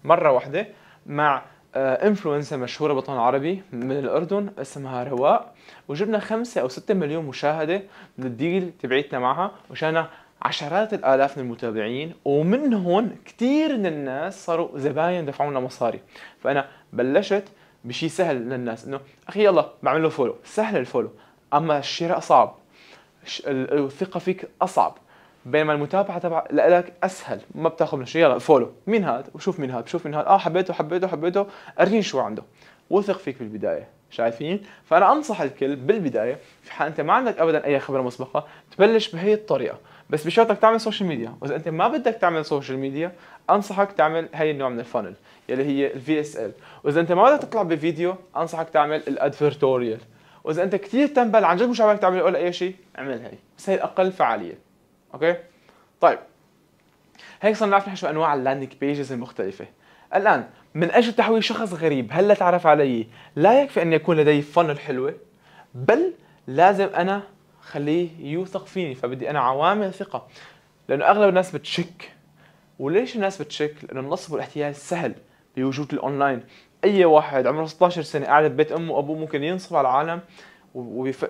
مره واحده مع انفلونسر آه، مشهورة بالوطن العربي من الأردن اسمها رواء وجبنا خمسة أو ستة مليون مشاهدة من الديل تبعيتنا معها وشانا عشرات الالاف من المتابعين ومنهم كثير من الناس صاروا زباين دفعوا لنا مصاري فانا بلشت بشيء سهل للناس انه اخي يلا بعمل له فولو سهل الفولو اما الشراء صعب الثقه فيك اصعب بينما المتابعه تبع لك اسهل ما بتاخذ منه شيء يلا فولو مين هذا وشوف مين هذا شوف مين هذا اه حبيته حبيته حبيته ارين شو عنده وثق فيك بالبدايه شايفين فانا انصح الكل بالبدايه في حال انت ما عندك ابدا اي خبره مسبقه تبلش بهي الطريقه بس بشرطك تعمل سوشيال ميديا واذا انت ما بدك تعمل سوشيال ميديا انصحك تعمل هي النوع من الفانل يلي هي الفي اس ال واذا انت ما بدك تطلع بفيديو انصحك تعمل الادفيرتوريال واذا انت كثير تنبل عن جد مش عم تعمل ولا اي شيء اعمل هي بس هي الاقل فعاليه اوكي طيب هيك صرنا نعرف شو انواع اللاندنج بيجز المختلفه الان من اجل تحويل شخص غريب هلا تعرف علي لا يكفي ان يكون لدي فنل حلوه بل لازم انا خليه يوثق فيني فبدي انا عوامل ثقه لانه اغلب الناس بتشك وليش الناس بتشك؟ لانه النصب والاحتيال سهل بوجود الاونلاين اي واحد عمره 16 سنه قاعد ببيت امه وابوه ممكن ينصب على العالم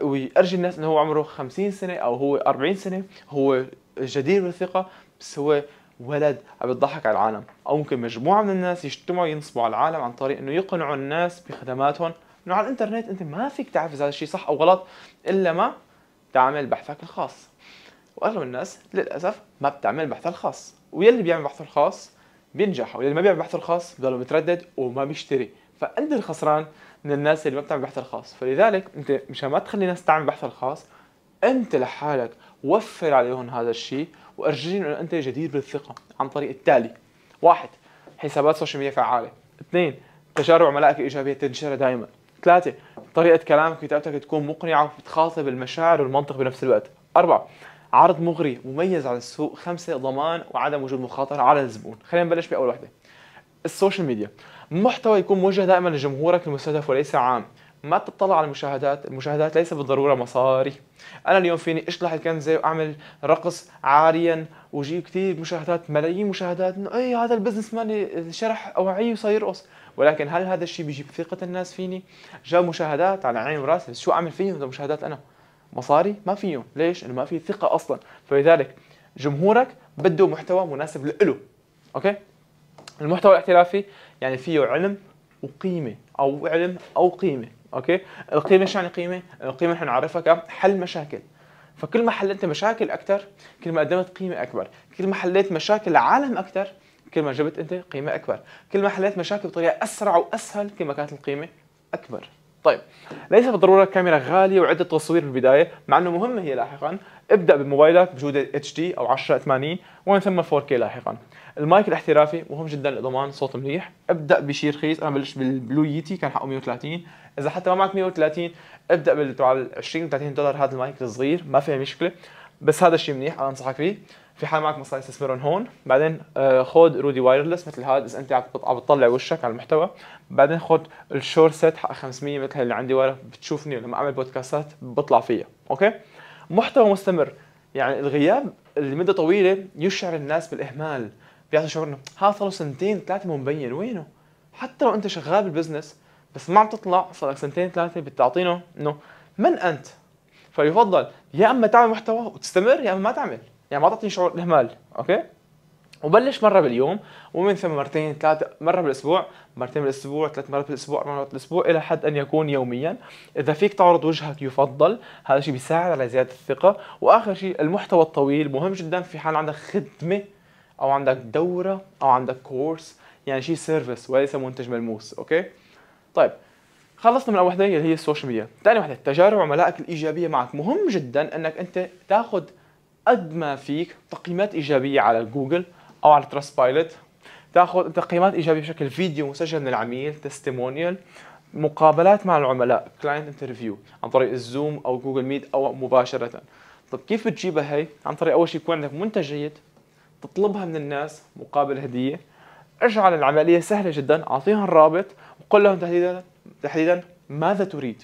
ويرجي الناس انه هو عمره 50 سنه او هو 40 سنه هو جدير بالثقه بس هو ولد عم يضحك على العالم او ممكن مجموعه من الناس يجتمعوا ينصبوا على العالم عن طريق انه يقنعوا الناس بخدماتهم انه على الانترنت انت ما فيك تعرف اذا هذا الشيء صح او غلط الا ما تعمل بحثك الخاص واغلب الناس للاسف ما بتعمل بحثها الخاص ويلي بيعمل بحثه الخاص بينجح واللي ما بيعمل بحثه الخاص بضل متردد وما بيشتري فانت الخسران من الناس اللي ما بتعمل بحثها الخاص فلذلك انت مشان ما تخلي الناس تعمل بحثها الخاص انت لحالك وفر عليهم هذا الشيء وارجيهم انه انت جدير بالثقه عن طريق التالي واحد حسابات سوشيال ميديا فعاله اثنين تجارب عملائك الايجابيه تنشرها دائما ثلاثة طريقة كلامك وكتابتك تكون مقنعة وتخاطب المشاعر والمنطق بنفس الوقت أربعة عرض مغري مميز على السوق خمسة ضمان وعدم وجود مخاطرة على الزبون خلينا نبلش بأول وحدة السوشيال ميديا محتوى يكون موجه دائما لجمهورك المستهدف وليس عام ما تطلع على المشاهدات المشاهدات ليس بالضرورة مصاري أنا اليوم فيني أشلح الكنزة وأعمل رقص عاريا وجيب كثير مشاهدات ملايين مشاهدات إنه إيه هذا البزنس مان شرح أوعيه وصار يرقص ولكن هل هذا الشيء بيجيب ثقه الناس فيني جاب مشاهدات على عيني وراسي بس شو اعمل فيهم مشاهدات انا مصاري ما فيهم ليش انه ما في ثقه اصلا فلذلك جمهورك بده محتوى مناسب له اوكي المحتوى الاحترافي يعني فيه علم وقيمه او علم او قيمه اوكي القيمه شو يعني قيمه القيمه نحن نعرفها كحل مشاكل فكل ما حليت مشاكل اكثر كل ما قدمت قيمه اكبر كل ما حليت مشاكل العالم اكثر كل ما جبت انت قيمه اكبر كل ما حليت مشاكل بطريقه اسرع واسهل كل ما كانت القيمه اكبر طيب ليس بالضروره كاميرا غاليه وعده تصوير في البدايه مع انه مهمه هي لاحقا ابدا بموبايلك بجوده اتش دي او 1080 ومن ثم 4K لاحقا المايك الاحترافي مهم جدا لضمان صوت منيح ابدا بشيء رخيص انا بلشت بالبلو ييتي كان حقه 130 اذا حتى ما معك 130 ابدا بال 20 30 دولار هذا المايك الصغير ما فيها مشكله بس هذا الشيء منيح انا انصحك فيه في حال معك مصاري استثمرهم هون بعدين آه، خذ رودي وايرلس مثل هذا اذا انت عم بتطلع وشك على المحتوى بعدين خذ الشور سيت حق 500 مثل اللي عندي ورا بتشوفني لما اعمل بودكاستات بطلع فيها اوكي محتوى مستمر يعني الغياب لمده طويله يشعر الناس بالاهمال بيعطي شعور انه ها صار سنتين ثلاثه مو مبين وينه حتى لو انت شغال بالبزنس بس ما عم تطلع صار لك سنتين ثلاثه بتعطينا انه من انت فيفضل يا اما تعمل محتوى وتستمر يا اما ما تعمل يعني ما تعطيني شعور الاهمال اوكي وبلش مره باليوم ومن ثم مرتين ثلاثه مره بالاسبوع مرتين بالاسبوع ثلاث مرات بالاسبوع اربع مرات بالاسبوع الى حد ان يكون يوميا اذا فيك تعرض وجهك يفضل هذا الشيء بيساعد على زياده الثقه واخر شيء المحتوى الطويل مهم جدا في حال عندك خدمه او عندك دوره او عندك كورس يعني شيء سيرفيس وليس منتج ملموس اوكي طيب خلصنا من اول وحده اللي هي السوشيال ميديا ثاني وحده تجارب عملائك الايجابيه معك مهم جدا انك انت تاخذ قد ما فيك تقييمات ايجابيه على جوجل او على تراست بايلوت تاخذ تقييمات ايجابيه بشكل فيديو مسجل من العميل تستيمونيال مقابلات مع العملاء كلاينت انترفيو عن طريق الزوم او جوجل ميت او مباشره طب كيف بتجيبها هي عن طريق اول شيء يكون عندك منتج جيد تطلبها من الناس مقابل هديه اجعل العمليه سهله جدا اعطيهم الرابط وقل لهم تحديدا تحديدا ماذا تريد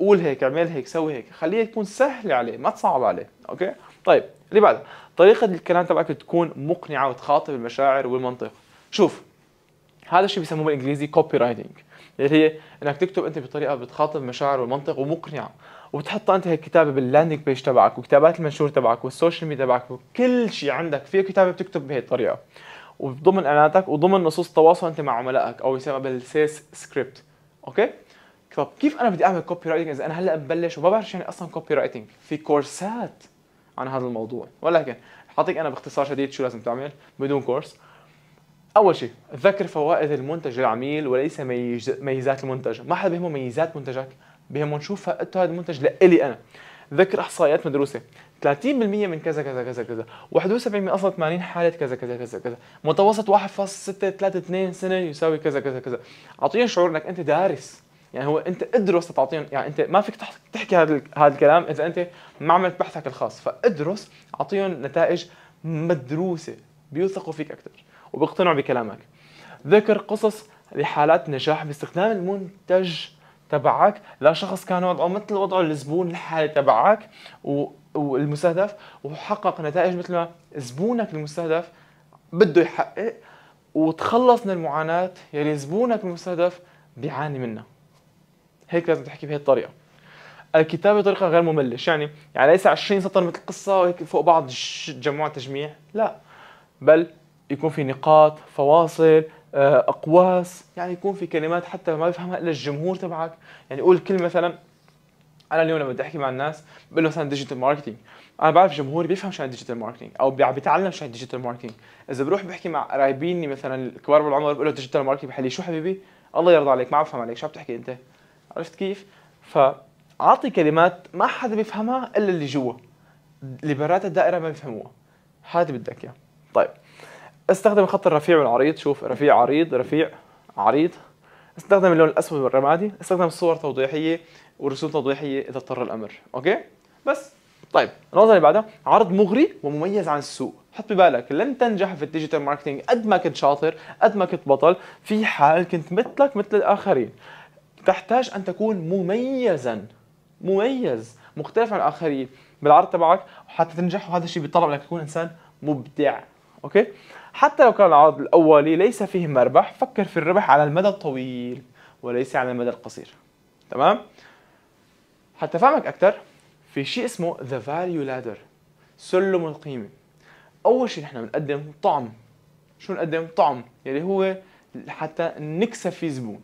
قول هيك اعمل هيك سوي هيك خليها تكون سهله عليه ما تصعب عليه اوكي طيب اللي بعدها طريقه الكلام تبعك تكون مقنعه وتخاطب المشاعر والمنطق شوف هذا الشيء بيسموه بالانجليزي كوبي رايتنج اللي هي انك تكتب انت بطريقه بتخاطب المشاعر والمنطق ومقنعه وبتحطها انت هالكتابه باللاندنج بيج تبعك وكتابات المنشور تبعك والسوشيال ميديا تبعك وكل شيء عندك فيه كتابه بتكتب بهي الطريقه وضمن اعلاناتك وضمن نصوص التواصل انت مع عملائك او يسمى بالسيس سكريبت اوكي طب كيف انا بدي اعمل كوبي رايتنج اذا انا هلا ببلش وما بعرف شو يعني اصلا كوبي رايتنج في كورسات عن هذا الموضوع ولكن حاعطيك انا باختصار شديد شو لازم تعمل بدون كورس اول شيء ذكر فوائد المنتج للعميل وليس ميزات المنتج ما حدا بيهمه ميزات منتجك بهمه نشوف فائدته هذا المنتج لإلي انا ذكر احصائيات مدروسه 30% من كذا كذا كذا كذا 71 من اصل 80 حاله كذا كذا كذا كذا متوسط 1.632 سنه يساوي كذا كذا كذا اعطيهم شعور انك انت دارس يعني هو انت ادرس تعطيهم يعني انت ما فيك تحكي هذا هذا الكلام اذا انت ما عملت بحثك الخاص فادرس اعطيهم نتائج مدروسه بيوثقوا فيك اكثر وبيقتنعوا بكلامك ذكر قصص لحالات نجاح باستخدام المنتج تبعك لشخص كان وضعه مثل وضع الزبون الحالي تبعك والمستهدف وحقق نتائج مثل ما زبونك المستهدف بده يحقق وتخلص من المعاناة يلي زبونك المستهدف بيعاني منها هيك لازم تحكي بهي الطريقه الكتابة بطريقة غير مملة يعني يعني ليس 20 سطر مثل القصة وهيك فوق بعض جمع تجميع لا بل يكون في نقاط فواصل آه، اقواس يعني يكون في كلمات حتى ما بفهمها الا الجمهور تبعك يعني قول كلمه مثلا انا اليوم لما بدي احكي مع الناس بقول مثلا ديجيتال ماركتينج انا بعرف جمهوري بيفهم شو يعني ديجيتال ماركتينج او بيتعلم شو يعني ديجيتال ماركتينج اذا بروح بحكي مع قرايبيني مثلا الكبار بالعمر بقول له ديجيتال ماركتينج بحلي شو حبيبي الله يرضى عليك ما بفهم عليك شو عم تحكي انت عرفت كيف؟ فاعطي كلمات ما حدا بيفهمها الا اللي جوا اللي برات الدائره ما بيفهموها هذا بدك اياه طيب استخدم الخط الرفيع والعريض شوف رفيع عريض رفيع عريض استخدم اللون الاسود والرمادي استخدم الصور توضيحيه والرسوم توضيحيه اذا اضطر الامر اوكي بس طيب النقطه اللي بعدها عرض مغري ومميز عن السوق حط ببالك لن تنجح في الديجيتال ماركتينج قد ما كنت شاطر قد ما كنت بطل في حال كنت مثلك مثل الاخرين تحتاج ان تكون مميزا مميز مختلف عن الاخرين بالعرض تبعك وحتى تنجح وهذا الشيء بيتطلب انك تكون انسان مبدع اوكي حتى لو كان العرض الاولي ليس فيه مربح فكر في الربح على المدى الطويل وليس على المدى القصير تمام حتى فهمك اكثر في شيء اسمه ذا فاليو لادر سلم القيمه اول شيء نحن بنقدم طعم شو نقدم طعم يلي يعني هو حتى نكسب فيه زبون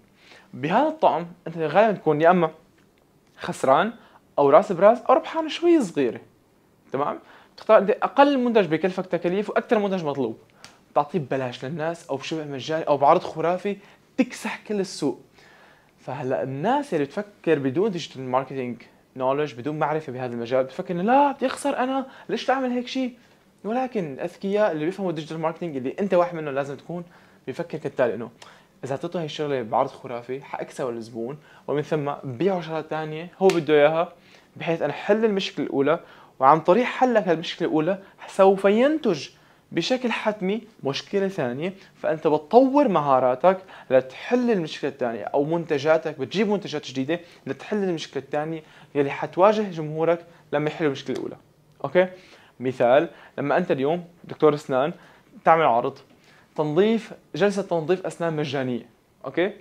بهذا الطعم انت غالبا تكون يا اما خسران او راس براس او ربحان شوي صغيره تمام بتختار اقل منتج بكلفك تكاليف واكثر منتج مطلوب بتعطيه ببلاش للناس او بشبه مجاني او بعرض خرافي تكسح كل السوق فهلا الناس اللي بتفكر بدون ديجيتال ماركتينج نولج بدون معرفه بهذا المجال بتفكر انه لا بدي اخسر انا ليش اعمل هيك شيء ولكن الاذكياء اللي بيفهموا الديجيتال ماركتينج اللي انت واحد منهم لازم تكون بيفكر كالتالي انه اذا اعطيته هي الشغله بعرض خرافي حاكسر الزبون ومن ثم بيعه شغله ثانيه هو بده اياها بحيث انا حل المشكله الاولى وعن طريق حلك المشكله الاولى سوف ينتج بشكل حتمي مشكلة ثانية فأنت بتطور مهاراتك لتحل المشكلة الثانية أو منتجاتك بتجيب منتجات جديدة لتحل المشكلة الثانية يلي حتواجه جمهورك لما يحلوا المشكلة الأولى أوكي؟ مثال لما أنت اليوم دكتور أسنان تعمل عرض تنظيف جلسه تنظيف اسنان مجانيه اوكي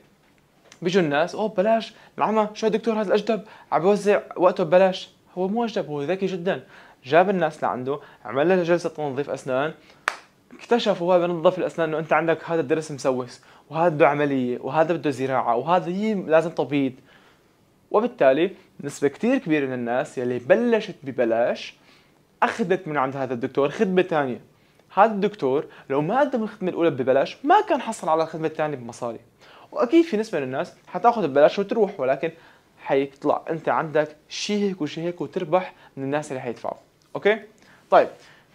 بيجوا الناس اوه ببلاش العمى شو الدكتور هذا الاجدب عم بيوزع وقته ببلاش هو مو اجدب هو ذكي جدا جاب الناس لعنده عمل لها جلسه تنظيف اسنان اكتشفوا هو بنظف الاسنان انه انت عندك هذا الدرس مسوس وهذا بده عمليه وهذا بده زراعه وهذا لازم تبييض وبالتالي نسبة كتير كبيرة من الناس يلي بلشت ببلاش أخذت من عند هذا الدكتور خدمة ثانيه هذا الدكتور لو ما قدم الخدمه الاولى ببلاش ما كان حصل على الخدمه الثانيه بمصاري واكيد في نسبه من الناس حتاخذ ببلاش وتروح ولكن حيطلع انت عندك شيء هيك وشيء هيك وتربح من الناس اللي حيدفعوا اوكي طيب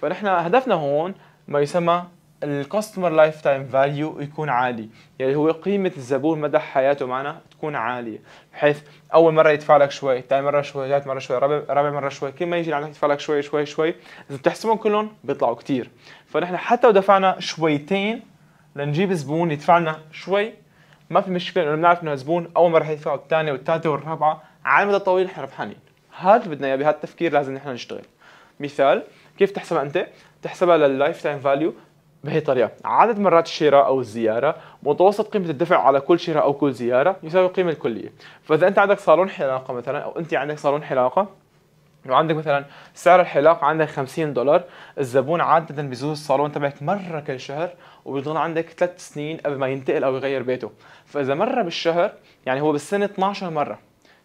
فنحن هدفنا هون ما يسمى الكاستمر لايف تايم فاليو يكون عالي يعني هو قيمه الزبون مدى حياته معنا تكون عاليه بحيث اول مره يدفع لك شوي ثاني مره شوي ثالث مره شوي رابع مره شوي كل ما يجي عندك يدفع لك شوي شوي شوي اذا بتحسبهم كلهم بيطلعوا كثير فنحن حتى لو دفعنا شويتين لنجيب زبون يدفع لنا شوي ما في مشكله لانه بنعرف انه الزبون اول مره يدفع الثانيه والثالثه والرابعه على المدى الطويل نحن ربحانين هذا بدنا اياه بهذا التفكير لازم نحن نشتغل مثال كيف تحسبها انت؟ تحسبها لللايف تايم فاليو بهي الطريقة عدد مرات الشراء أو الزيارة متوسط قيمة الدفع على كل شراء أو كل زيارة يساوي القيمة الكلية فإذا أنت عندك صالون حلاقة مثلا أو أنت عندك صالون حلاقة وعندك مثلا سعر الحلاقة عندك 50 دولار الزبون عادة بيزور الصالون تبعك مرة كل شهر وبيضل عندك ثلاث سنين قبل ما ينتقل أو يغير بيته فإذا مرة بالشهر يعني هو بالسنة 12 مرة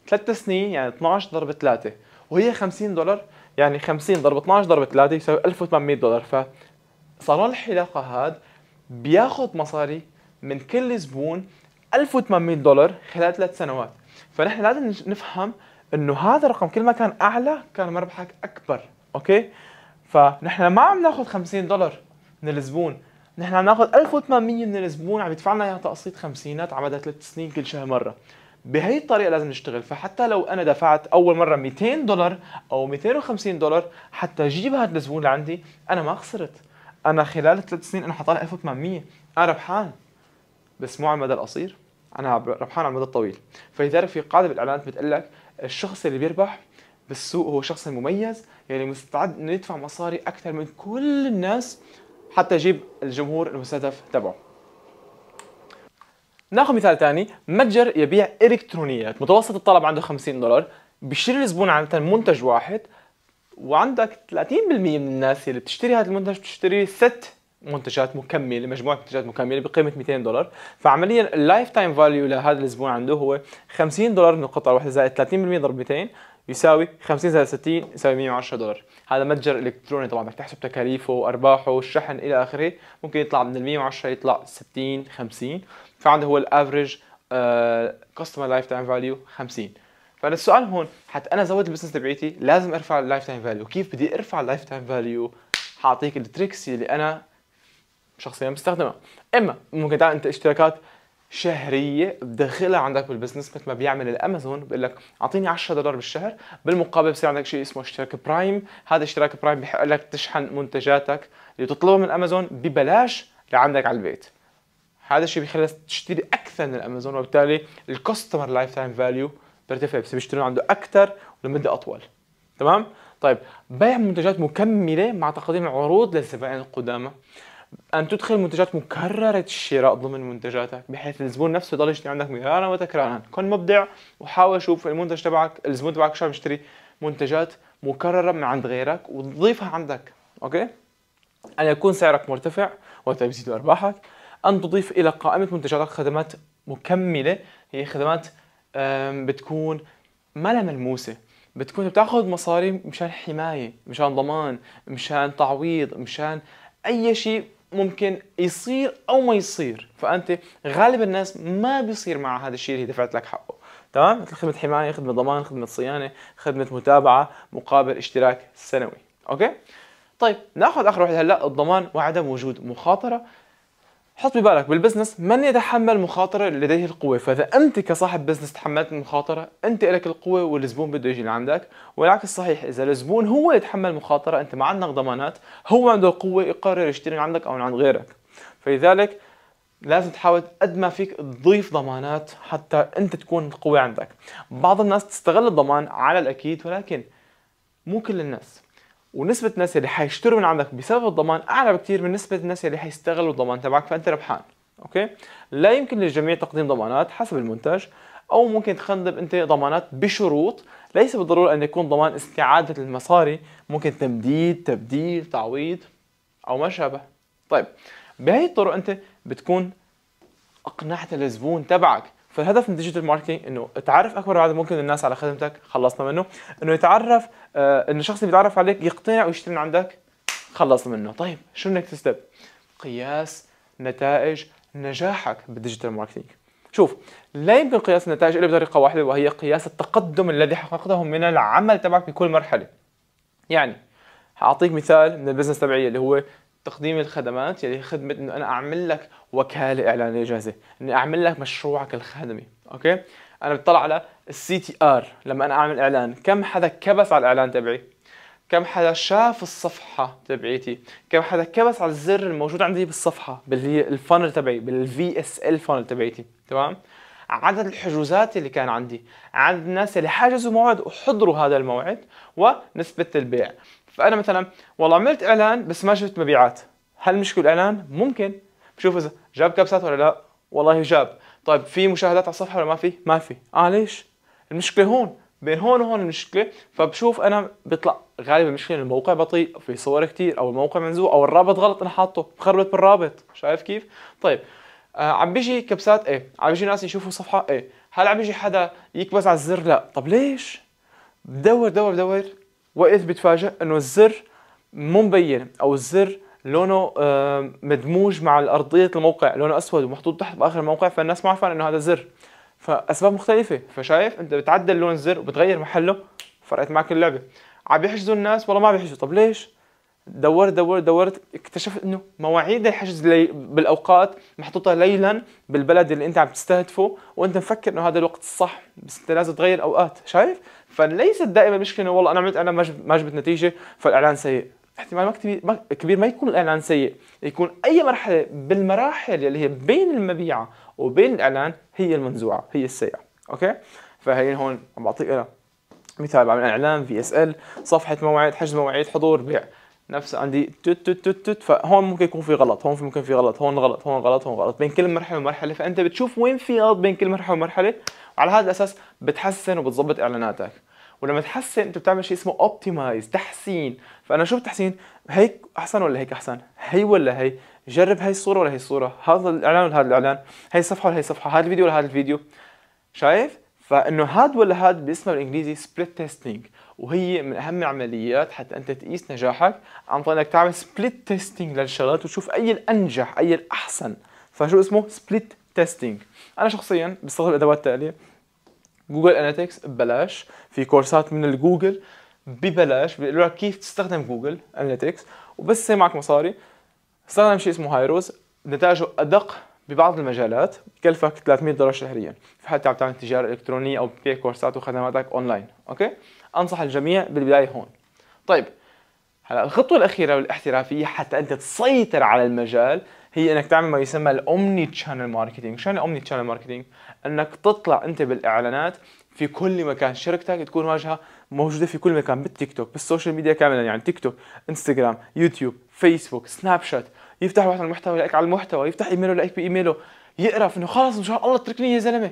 ثلاث سنين يعني 12 ضرب 3 وهي 50 دولار يعني 50 ضرب 12 ضرب 3 يساوي 1800 دولار ف صالون الحلاقه هذا بياخذ مصاري من كل زبون 1800 دولار خلال ثلاث سنوات فنحن لازم نفهم انه هذا الرقم كل ما كان اعلى كان مربحك اكبر اوكي فنحن ما عم ناخذ 50 دولار من الزبون نحن عم ناخذ 1800 من الزبون عم يدفع لنا اياها تقسيط خمسينات على مدى ثلاث سنين كل شهر مره بهي الطريقه لازم نشتغل فحتى لو انا دفعت اول مره 200 دولار او 250 دولار حتى اجيب هذا الزبون لعندي انا ما خسرت انا خلال ثلاث سنين انا حطالع 1800 انا ربحان بس مو على المدى القصير انا ربحان على المدى الطويل فلذلك في قاعده بالاعلانات بتقول لك الشخص اللي بيربح بالسوق هو شخص مميز يعني مستعد انه يدفع مصاري اكثر من كل الناس حتى يجيب الجمهور المستهدف تبعه ناخذ مثال ثاني متجر يبيع الكترونيات متوسط الطلب عنده 50 دولار بيشتري الزبون عاده منتج واحد وعندك 30% من الناس اللي بتشتري هذا المنتج بتشتري ست منتجات مكمله مجموعه منتجات مكمله بقيمه 200 دولار فعمليا اللايف تايم فاليو لهذا الزبون عنده هو 50 دولار من القطعه الواحده زائد 30% ضرب 200 يساوي 50 زائد 60 يساوي 110 دولار هذا متجر الكتروني طبعا بدك تحسب تكاليفه وارباحه الشحن الى اخره ممكن يطلع من ال 110 يطلع 60 50 فعنده هو الافرج كاستمر لايف تايم فاليو 50 فالسؤال السؤال هون حتى انا ازود البزنس تبعيتي لازم ارفع اللايف تايم فاليو كيف بدي ارفع اللايف تايم فاليو حاعطيك التريكس اللي انا شخصيا بستخدمها اما ممكن تعمل انت اشتراكات شهريه بدخلها عندك بالبزنس مثل ما بيعمل الامازون بقول لك اعطيني 10 دولار بالشهر بالمقابل بصير عندك شيء اسمه اشتراك برايم هذا اشتراك برايم بحق لك تشحن منتجاتك اللي تطلبها من امازون ببلاش لعندك على البيت هذا الشيء بيخليك تشتري اكثر من الامازون وبالتالي الكاستمر لايف تايم فاليو بيرتفع بس بيشترون عنده اكثر ولمده اطول تمام طيب بيع منتجات مكمله مع تقديم عروض للزبائن القدامى ان تدخل منتجات مكرره الشراء ضمن منتجاتك بحيث الزبون نفسه يضل يشتري عندك مرارا وتكرارا كن مبدع وحاول شوف المنتج تبعك الزبون تبعك شو عم يشتري منتجات مكرره من عند غيرك وتضيفها عندك اوكي ان يكون سعرك مرتفع وتزيد ارباحك ان تضيف الى قائمه منتجاتك خدمات مكمله هي خدمات بتكون ما ملموسه بتكون بتاخذ مصاري مشان حمايه مشان ضمان مشان تعويض مشان اي شيء ممكن يصير او ما يصير فانت غالب الناس ما بيصير مع هذا الشيء اللي دفعت لك حقه تمام مثل خدمه حمايه خدمه ضمان خدمه صيانه خدمه متابعه مقابل اشتراك سنوي اوكي طيب ناخذ اخر واحد هلا الضمان وعدم وجود مخاطره حط ببالك بالبزنس من يتحمل مخاطرة لديه القوة فإذا أنت كصاحب بزنس تحملت المخاطرة أنت لك القوة والزبون بده يجي لعندك والعكس صحيح إذا الزبون هو اللي يتحمل مخاطرة أنت ما عندك ضمانات هو عنده القوة يقرر يشتري من عندك أو من عند غيرك فلذلك لازم تحاول قد ما فيك تضيف ضمانات حتى أنت تكون القوة عندك بعض الناس تستغل الضمان على الأكيد ولكن مو كل الناس ونسبة الناس اللي حيشتروا من عندك بسبب الضمان أعلى بكثير من نسبة الناس اللي حيستغلوا الضمان تبعك فأنت ربحان أوكي لا يمكن للجميع تقديم ضمانات حسب المنتج أو ممكن تقدم أنت ضمانات بشروط ليس بالضرورة أن يكون ضمان استعادة المصاري ممكن تمديد تبديل تعويض أو ما شابه طيب بهي الطرق أنت بتكون أقنعت الزبون تبعك فالهدف من ديجيتال ماركتينج انه تعرف اكبر عدد ممكن الناس على خدمتك خلصنا منه انه يتعرف آه، انه الشخص اللي بيتعرف عليك يقتنع ويشتري من عندك خلصنا منه طيب شو النكست ستيب قياس نتائج نجاحك بالديجيتال ماركتينج شوف لا يمكن قياس النتائج الا بطريقه واحده وهي قياس التقدم الذي حققته من العمل تبعك بكل مرحله يعني هاعطيك مثال من البزنس تبعي اللي هو تقديم الخدمات يلي خدمه انه انا اعمل لك وكاله اعلانيه جاهزه اني اعمل لك مشروعك الخدمي اوكي انا بطلع على السي تي ار لما انا اعمل اعلان كم حدا كبس على الاعلان تبعي كم حدا شاف الصفحة تبعيتي كم حدا كبس على الزر الموجود عندي بالصفحة باللي هي الفانل تبعي بالفي اس ال فانل تبعيتي تمام عدد الحجوزات اللي كان عندي عدد الناس اللي حجزوا موعد وحضروا هذا الموعد ونسبة البيع فانا مثلا والله عملت اعلان بس ما شفت مبيعات هل مشكل الاعلان ممكن بشوف اذا جاب كبسات ولا لا والله جاب طيب في مشاهدات على الصفحه ولا ما في ما في اه ليش المشكله هون بين هون وهون المشكله فبشوف انا بيطلع غالبا المشكله الموقع بطيء في صور كثير او الموقع منزوق او الرابط غلط انا حاطه بخربط بالرابط شايف كيف طيب آه عم بيجي كبسات ايه عم بيجي ناس يشوفوا صفحه ايه هل عم بيجي حدا يكبس على الزر لا طب ليش بدور دور بدور وقت بتفاجئ انه الزر مو مبين او الزر لونه آه، مدموج مع ارضيه الموقع لونه اسود ومحطوط تحت باخر الموقع فالناس ما عرفان انه هذا زر فاسباب مختلفه فشايف انت بتعدل لون الزر وبتغير محله فرقت معك اللعبه عم بيحجزوا الناس والله ما بيحجزوا طب ليش دورت دورت دورت اكتشفت انه مواعيد الحجز لي بالاوقات محطوطه ليلا بالبلد اللي انت عم تستهدفه وانت مفكر انه هذا الوقت الصح بس انت لازم تغير اوقات شايف فليست دائما مشكله والله انا عملت اعلان ما جبت نتيجه فالاعلان سيء احتمال ما كبير ما يكون الاعلان سيء يكون اي مرحله بالمراحل اللي هي بين المبيعه وبين الاعلان هي المنزوعه هي السيئه اوكي فهي هون عم بعطيك مثال بعمل اعلان في اس ال صفحه موعد حجز مواعيد حضور بيع نفس عندي تت تت تت تت فهون ممكن يكون في غلط هون ممكن في غلط هون غلط هون غلط هون غلط بين كل مرحله ومرحله فانت بتشوف وين في غلط بين كل مرحله ومرحله وعلى هذا الاساس بتحسن وبتظبط اعلاناتك ولما تحسن انت بتعمل شيء اسمه اوبتمايز تحسين فانا شو التحسين هيك احسن ولا هيك احسن هي ولا هي جرب هي الصوره ولا هي الصوره هذا الاعلان ولا هذا الاعلان هي الصفحه ولا هي الصفحه هذا الفيديو ولا هذا الفيديو شايف فانه هاد ولا هاد باسمه بالانجليزي سبليت تيستينج وهي من اهم العمليات حتى انت تقيس نجاحك عن طريق انك تعمل سبليت تيستينج للشغلات وتشوف اي الانجح اي الاحسن فشو اسمه سبليت تيستينج انا شخصيا بستخدم الادوات التاليه جوجل اناليتكس ببلاش في كورسات من الجوجل ببلاش بيقولوا لك كيف تستخدم جوجل اناليتكس وبس معك مصاري استخدم شيء اسمه هايروز نتائجه ادق ببعض المجالات بكلفك 300 دولار شهريا في حالة عم تعمل تجاره الكترونيه او بتبيع كورسات وخدماتك اونلاين اوكي انصح الجميع بالبدايه هون طيب هلا الخطوه الاخيره والاحترافيه حتى انت تسيطر على المجال هي انك تعمل ما يسمى الاومني تشانل ماركتينج شو يعني اومني تشانل ماركتينج انك تطلع انت بالاعلانات في كل مكان شركتك تكون واجهه موجوده في كل مكان بالتيك توك بالسوشيال ميديا كاملا يعني تيك توك انستغرام يوتيوب فيسبوك سناب شات يفتح واحد المحتوى يلاقيك على المحتوى يفتح ايميله يلاقيك بايميله يقرف انه خلص ان شاء الله اتركني يا زلمه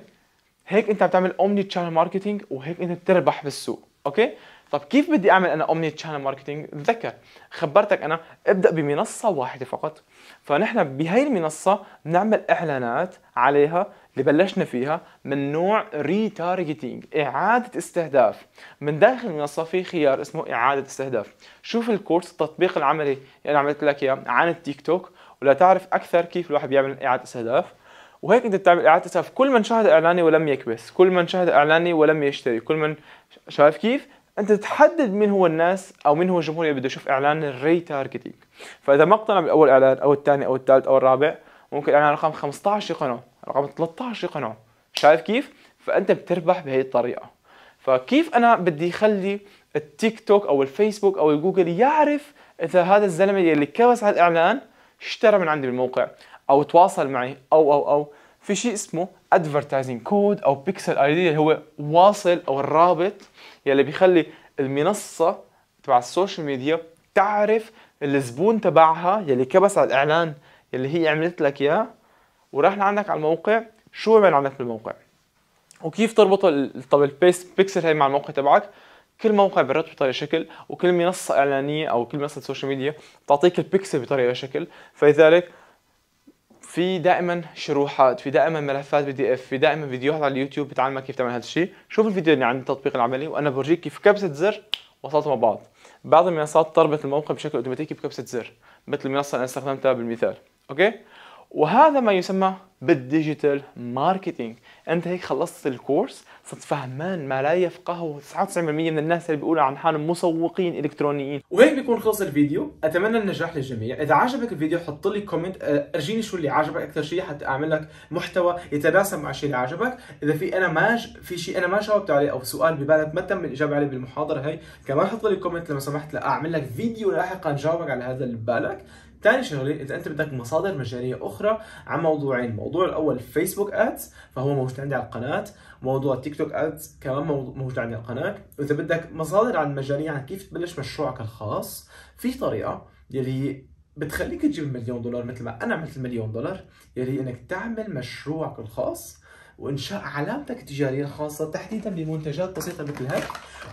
هيك انت عم تعمل اومني تشانل ماركتينج وهيك انت بتربح بالسوق اوكي طب كيف بدي اعمل انا اومني تشانل ماركتينج تذكر خبرتك انا ابدا بمنصه واحده فقط فنحن بهي المنصه بنعمل اعلانات عليها اللي بلشنا فيها من نوع ريتارجتينج اعاده استهداف من داخل المنصه في خيار اسمه اعاده استهداف شوف الكورس التطبيق العملي اللي يعني انا عملت لك اياه عن التيك توك ولا تعرف اكثر كيف الواحد بيعمل اعاده استهداف وهيك انت بتعمل اعاده تسعف كل من شاهد اعلاني ولم يكبس كل من شاهد اعلاني ولم يشتري كل من شايف كيف انت تحدد مين هو الناس او مين هو الجمهور اللي بده يشوف اعلان الري تارجتنج فاذا ما اقتنع بالاول اعلان او الثاني او الثالث او الرابع ممكن اعلان رقم 15 يقنعه رقم 13 يقنعه شايف كيف فانت بتربح بهي الطريقه فكيف انا بدي اخلي التيك توك او الفيسبوك او الجوجل يعرف اذا هذا الزلمه اللي كبس على الاعلان اشترى من عندي بالموقع او تواصل معي او او او في شيء اسمه ادفرتايزنج كود او بيكسل اي دي اللي هو واصل او الرابط يلي بيخلي المنصه تبع السوشيال ميديا تعرف الزبون تبعها يلي كبس على الاعلان يلي هي عملت لك اياه وراح لعندك على الموقع شو عمل عندك بالموقع وكيف تربط طب البيست بيكسل هي مع الموقع تبعك كل موقع بيرتب بطريقه شكل وكل منصه اعلانيه او كل منصه سوشيال ميديا بتعطيك البيكسل بطريقه شكل فلذلك في دائما شروحات في دائما ملفات بي دي اف في دائما فيديوهات على اليوتيوب بتعلمك كيف تعمل هذا الشيء شوف الفيديو اللي عن التطبيق العملي وانا بورجيك كيف كبسه زر وصلت مع بعض بعض المنصات تربط الموقع بشكل اوتوماتيكي بكبسه زر مثل المنصه اللي انا استخدمتها بالمثال اوكي وهذا ما يسمى بالديجيتال ماركتينج انت هيك خلصت الكورس صرت فهمان ما لا يفقهه 99% من الناس اللي بيقولوا عن حالهم مسوقين الكترونيين وهيك بيكون خلص الفيديو اتمنى النجاح للجميع اذا عجبك الفيديو حط لي كومنت أه، ارجيني شو اللي عجبك اكثر شيء حتى اعمل لك محتوى يتناسب مع الشيء اللي عجبك اذا في انا ما ج... في شيء انا ما جاوبت عليه او سؤال ببالك ما تم الاجابه عليه بالمحاضره هي كمان حط لي كومنت لو سمحت لاعمل لك فيديو لاحقا جاوبك على هذا اللي ببالك ثاني شغله اذا انت بدك مصادر مجانيه اخرى عن موضوعين الموضوع الاول فيسبوك ادز فهو موجود عندي على القناه موضوع تيك توك ادز كمان موجود عندي على القناه واذا بدك مصادر عن مجانيه عن كيف تبلش مشروعك الخاص في طريقه يلي بتخليك تجيب مليون دولار مثل ما انا عملت المليون دولار يلي انك تعمل مشروعك الخاص وانشاء علامتك التجاريه الخاصه تحديدا بمنتجات بسيطه مثل هيك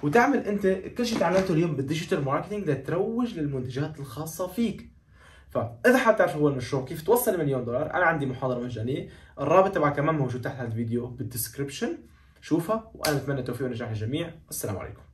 وتعمل انت كل شيء تعملته اليوم بالديجيتال ماركتينج لتروج للمنتجات الخاصه فيك فاذا حابب تعرف هو المشروع كيف توصل مليون دولار انا عندي محاضره مجانيه الرابط تبعها كمان موجود تحت هذا الفيديو بالديسكربشن شوفها وانا بتمنى التوفيق والنجاح للجميع والسلام عليكم